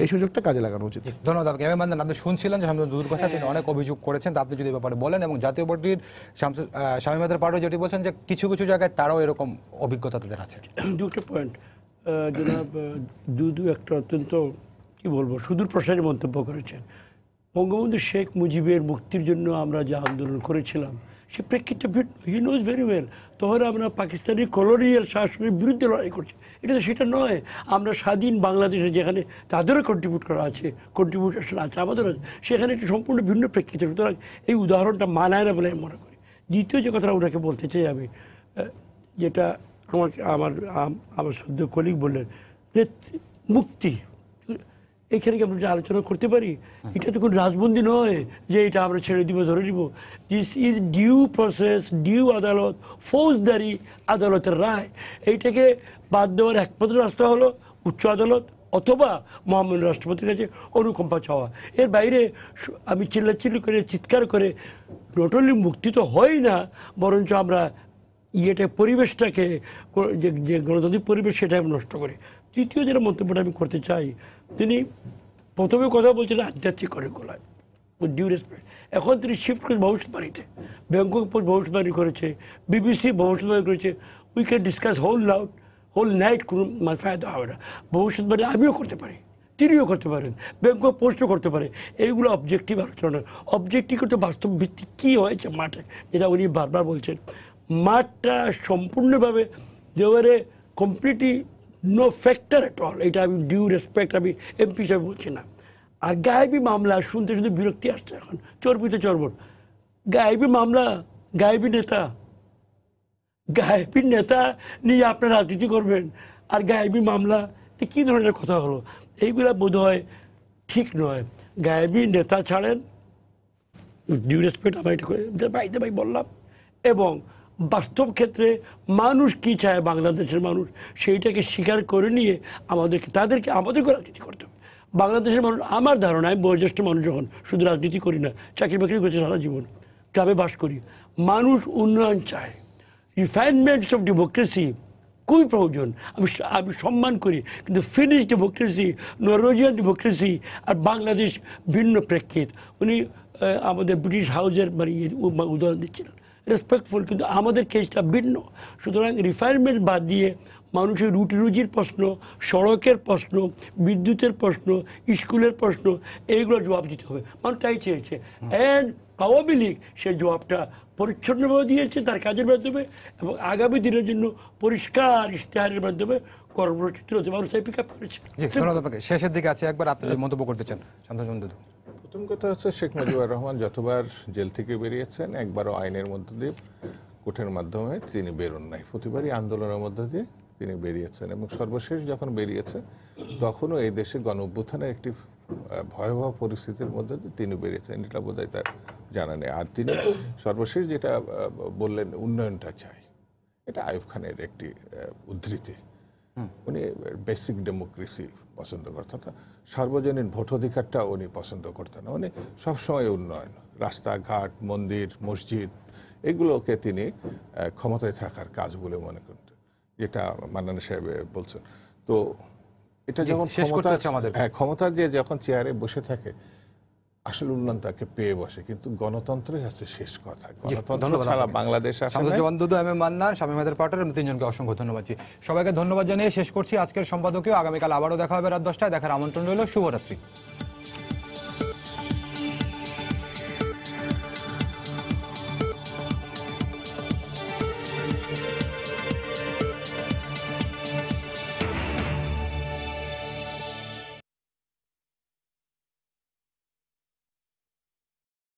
এই সুযোগটা কাজে লাগানো উচিত ধন্যবাদ আপনাকে এম মান্দান আপনি শুনছিলেন যে শামসুল দুদুর কথা তিনি হ্যাঁ। অনেক অভিযোগ করেছেন আপনি যদি ব্যাপারে বলেন এবং জাতীয় পার্টির শামসুল মাদার পাটও যেটি বলছেন যে কিছু কিছু জায়গায় তারাও এরকম অভিজ্ঞতা তাদের আছে দুটো পয়েন্ট জনাব দুদু একটা অত্যন্ত কি বলবো সুদূর প্রসারী মন্তব্য করেছেন বঙ্গবন্ধু শেখ মুজিবের মুক্তির জন্য আমরা যে আন্দোলন করেছিলাম সে প্রেক্ষিতে ভিন্ন হি নোজ ভেরি ওয়েল তখন আমরা পাকিস্তানি কলোনিয়াল শাসনের বিরুদ্ধে লড়াই করছি এটা তো সেটা নয় আমরা স্বাধীন বাংলাদেশে যেখানে তাদেরও কন্ট্রিবিউট করা আছে কন্ট্রিবিউশন আছে আমাদের আছে সেখানে একটি সম্পূর্ণ ভিন্ন প্রেক্ষিত সুতরাং এই উদাহরণটা মানায় না বলে আমি মনে করি দ্বিতীয় যে কথাটা ওনাকে বলতে চাই আমি যেটা আমাকে আমার আমার শুদ্ধ কলিগ বললেন যে মুক্তি এখানে কি আমরা আলোচনা করতে পারি এটা তো কোনো রাজবন্দি নয় যে এটা আমরা ছেড়ে দিব ধরে দিব this is due process due আদালত ফৌজদারি আদালতের রায় এইটাকে বাদ দেওয়ার একমাত্র রাস্তা হলো উচ্চ আদালত অথবা মহামান্য রাষ্ট্রপতির কাছে অনুকম্পা চাওয়া এর বাইরে আমি চিল্লাচিল্লি করে চিৎকার করে নট অনলি মুক্তি তো হয় না বরঞ্চ আমরা ইয়েটা পরিবেশটাকে যে গণতান্ত্রিক পরিবেশ সেটা নষ্ট করে তৃতীয় যেটা মন্তব্যটা আমি করতে চাই তিনি প্রথমে কথা বলছিলেন করে গোলায় ডিউ রেসপেক্ট এখন তিনি শিফট করেছেন ভবিষ্যৎবাণীতে ব্যাংকক পোস্ট ভবিষ্যৎবাণী করেছে বিবিসি ভবিষ্যৎবাণী করেছে we can discuss whole loud whole night কোনো মানে ফায়দা হবে না ভবিষ্যৎবাণী আমিও করতে পারি তিনিও করতে পারেন ব্যাংকক পোস্টও করতে পারে এইগুলো অবজেক্টিভ আলোচনা অবজেক্টিভ করতে বাস্তব ভিত্তি কী হয়েছে মাঠে যেটা উনি বারবার বলছেন মাঠটা সম্পূর্ণভাবে দেওয়ারে completely no factor at all এটা আমি ডিউ রেসপেক্ট আমি এমপি সাহেব বলছি না আর গায়েবি মামলা শুনতে শুনতে বিরক্তি আসছে এখন চর্বিতে চর্বর গায়েবি মামলা গায়েবি নেতা গায়েবি নেতা নিয়ে আপনার রাজনীতি করবেন আর গায়েবি মামলা কী ধরনের কথা হলো এইগুলা বোধ হয় ঠিক নয় গায়েবি নেতা ছাড়েন ডিউ রেসপেক্ট আমার এটা করে বাইতে ভাই বললাম এবং বাস্তব ক্ষেত্রে মানুষ কি চায় বাংলাদেশের মানুষ সেইটাকে স্বীকার করে নিয়ে আমাদেরকে তাদেরকে আমাদেরকে রাজনীতি করতে হবে বাংলাদেশের মানুষ আমার ধারণায় বয়োজ্যেষ্ঠ মানুষ যখন শুধু রাজনীতি করি না চাকরি বাকরি করছে সারা জীবন গ্রামে বাস করি মানুষ উন্নয়ন চায় রিফাইনমেন্টস অফ ডেমোক্রেসি খুবই প্রয়োজন আমি আমি সম্মান করি কিন্তু ফিনিশ ডেমোক্রেসি নরওয়েজিয়ান ডেমোক্রেসি আর বাংলাদেশ ভিন্ন প্রেক্ষিত উনি আমাদের ব্রিটিশ হাউজের মানে ইয়ে, উদাহরণ দিচ্ছিলেন রেসপেক্টফুল কিন্তু আমাদের কেসটা ভিন্ন সুতরাং রিফাইনমেন্ট বাদ দিয়ে মানুষের রুটি রুজির প্রশ্ন সড়কের প্রশ্ন বিদ্যুতের প্রশ্ন স্কুলের প্রশ্ন এইগুলো জবাব দিতে হবে মানুষ তাই চেয়েছে অ্যান্ড আওয়ামী লীগ সে জবাবটা পরিচ্ছন্নভাবে দিয়েছে তার কাজের মাধ্যমে এবং আগামী দিনের জন্য পরিষ্কার ইশতেহারের মাধ্যমে কর্মসূচির মানুষ পিক আপ করেছে শেষের দিকে আছে একবার আপনি মন্তব্য করতে চান সন্তোষ প্রথম কথা হচ্ছে শেখ মুজিবুর রহমান যতবার জেল থেকে বেরিয়েছেন একবারও আইনের মধ্য দিয়ে কোর্টের মাধ্যমে তিনি বেরোন নাই প্রতিবারই আন্দোলনের মধ্য দিয়ে তিনি বেরিয়েছেন এবং সর্বশেষ যখন বেরিয়েছেন তখনও এই দেশে গণ অভ্যুত্থানের একটি ভয়াবহ পরিস্থিতির মধ্যে দিয়ে তিনি বেরিয়েছেন এটা হয় তার জানা নেই আর তিনি সর্বশেষ যেটা বললেন উন্নয়নটা চাই এটা আয়ুব খানের একটি উদ্ধৃতি উনি বেসিক ডেমোক্রেসি পছন্দ করতেন সার্বজনীন ভোটাধিকারটা উনি পছন্দ করতেন উনি সবসময় উন্নয়ন রাস্তাঘাট মন্দির মসজিদ এগুলোকে তিনি ক্ষমতায় থাকার কাজ বলে মনে করতেন যেটা মান্নানা সাহেব বলছেন তো এটা যখন ক্ষমতা হ্যাঁ ক্ষমতার যে যখন চেয়ারে বসে থাকে আসল উন্নয়ন তাকে পেয়ে বসে কিন্তু গণতন্ত্রই হচ্ছে শেষ কথা গণতন্ত্র ছাড়া বাংলাদেশ জবানদুদু এম মান্না স্বামী মাদের পাটার আমি তিনজনকে অসংখ্য ধন্যবাদ সবাইকে ধন্যবাদ জানিয়ে শেষ করছি আজকের সম্পাদকীয় আগামীকাল আবারও দেখা হবে রাত দশটায় দেখার আমন্ত্রণ রইল শুভরাত্রি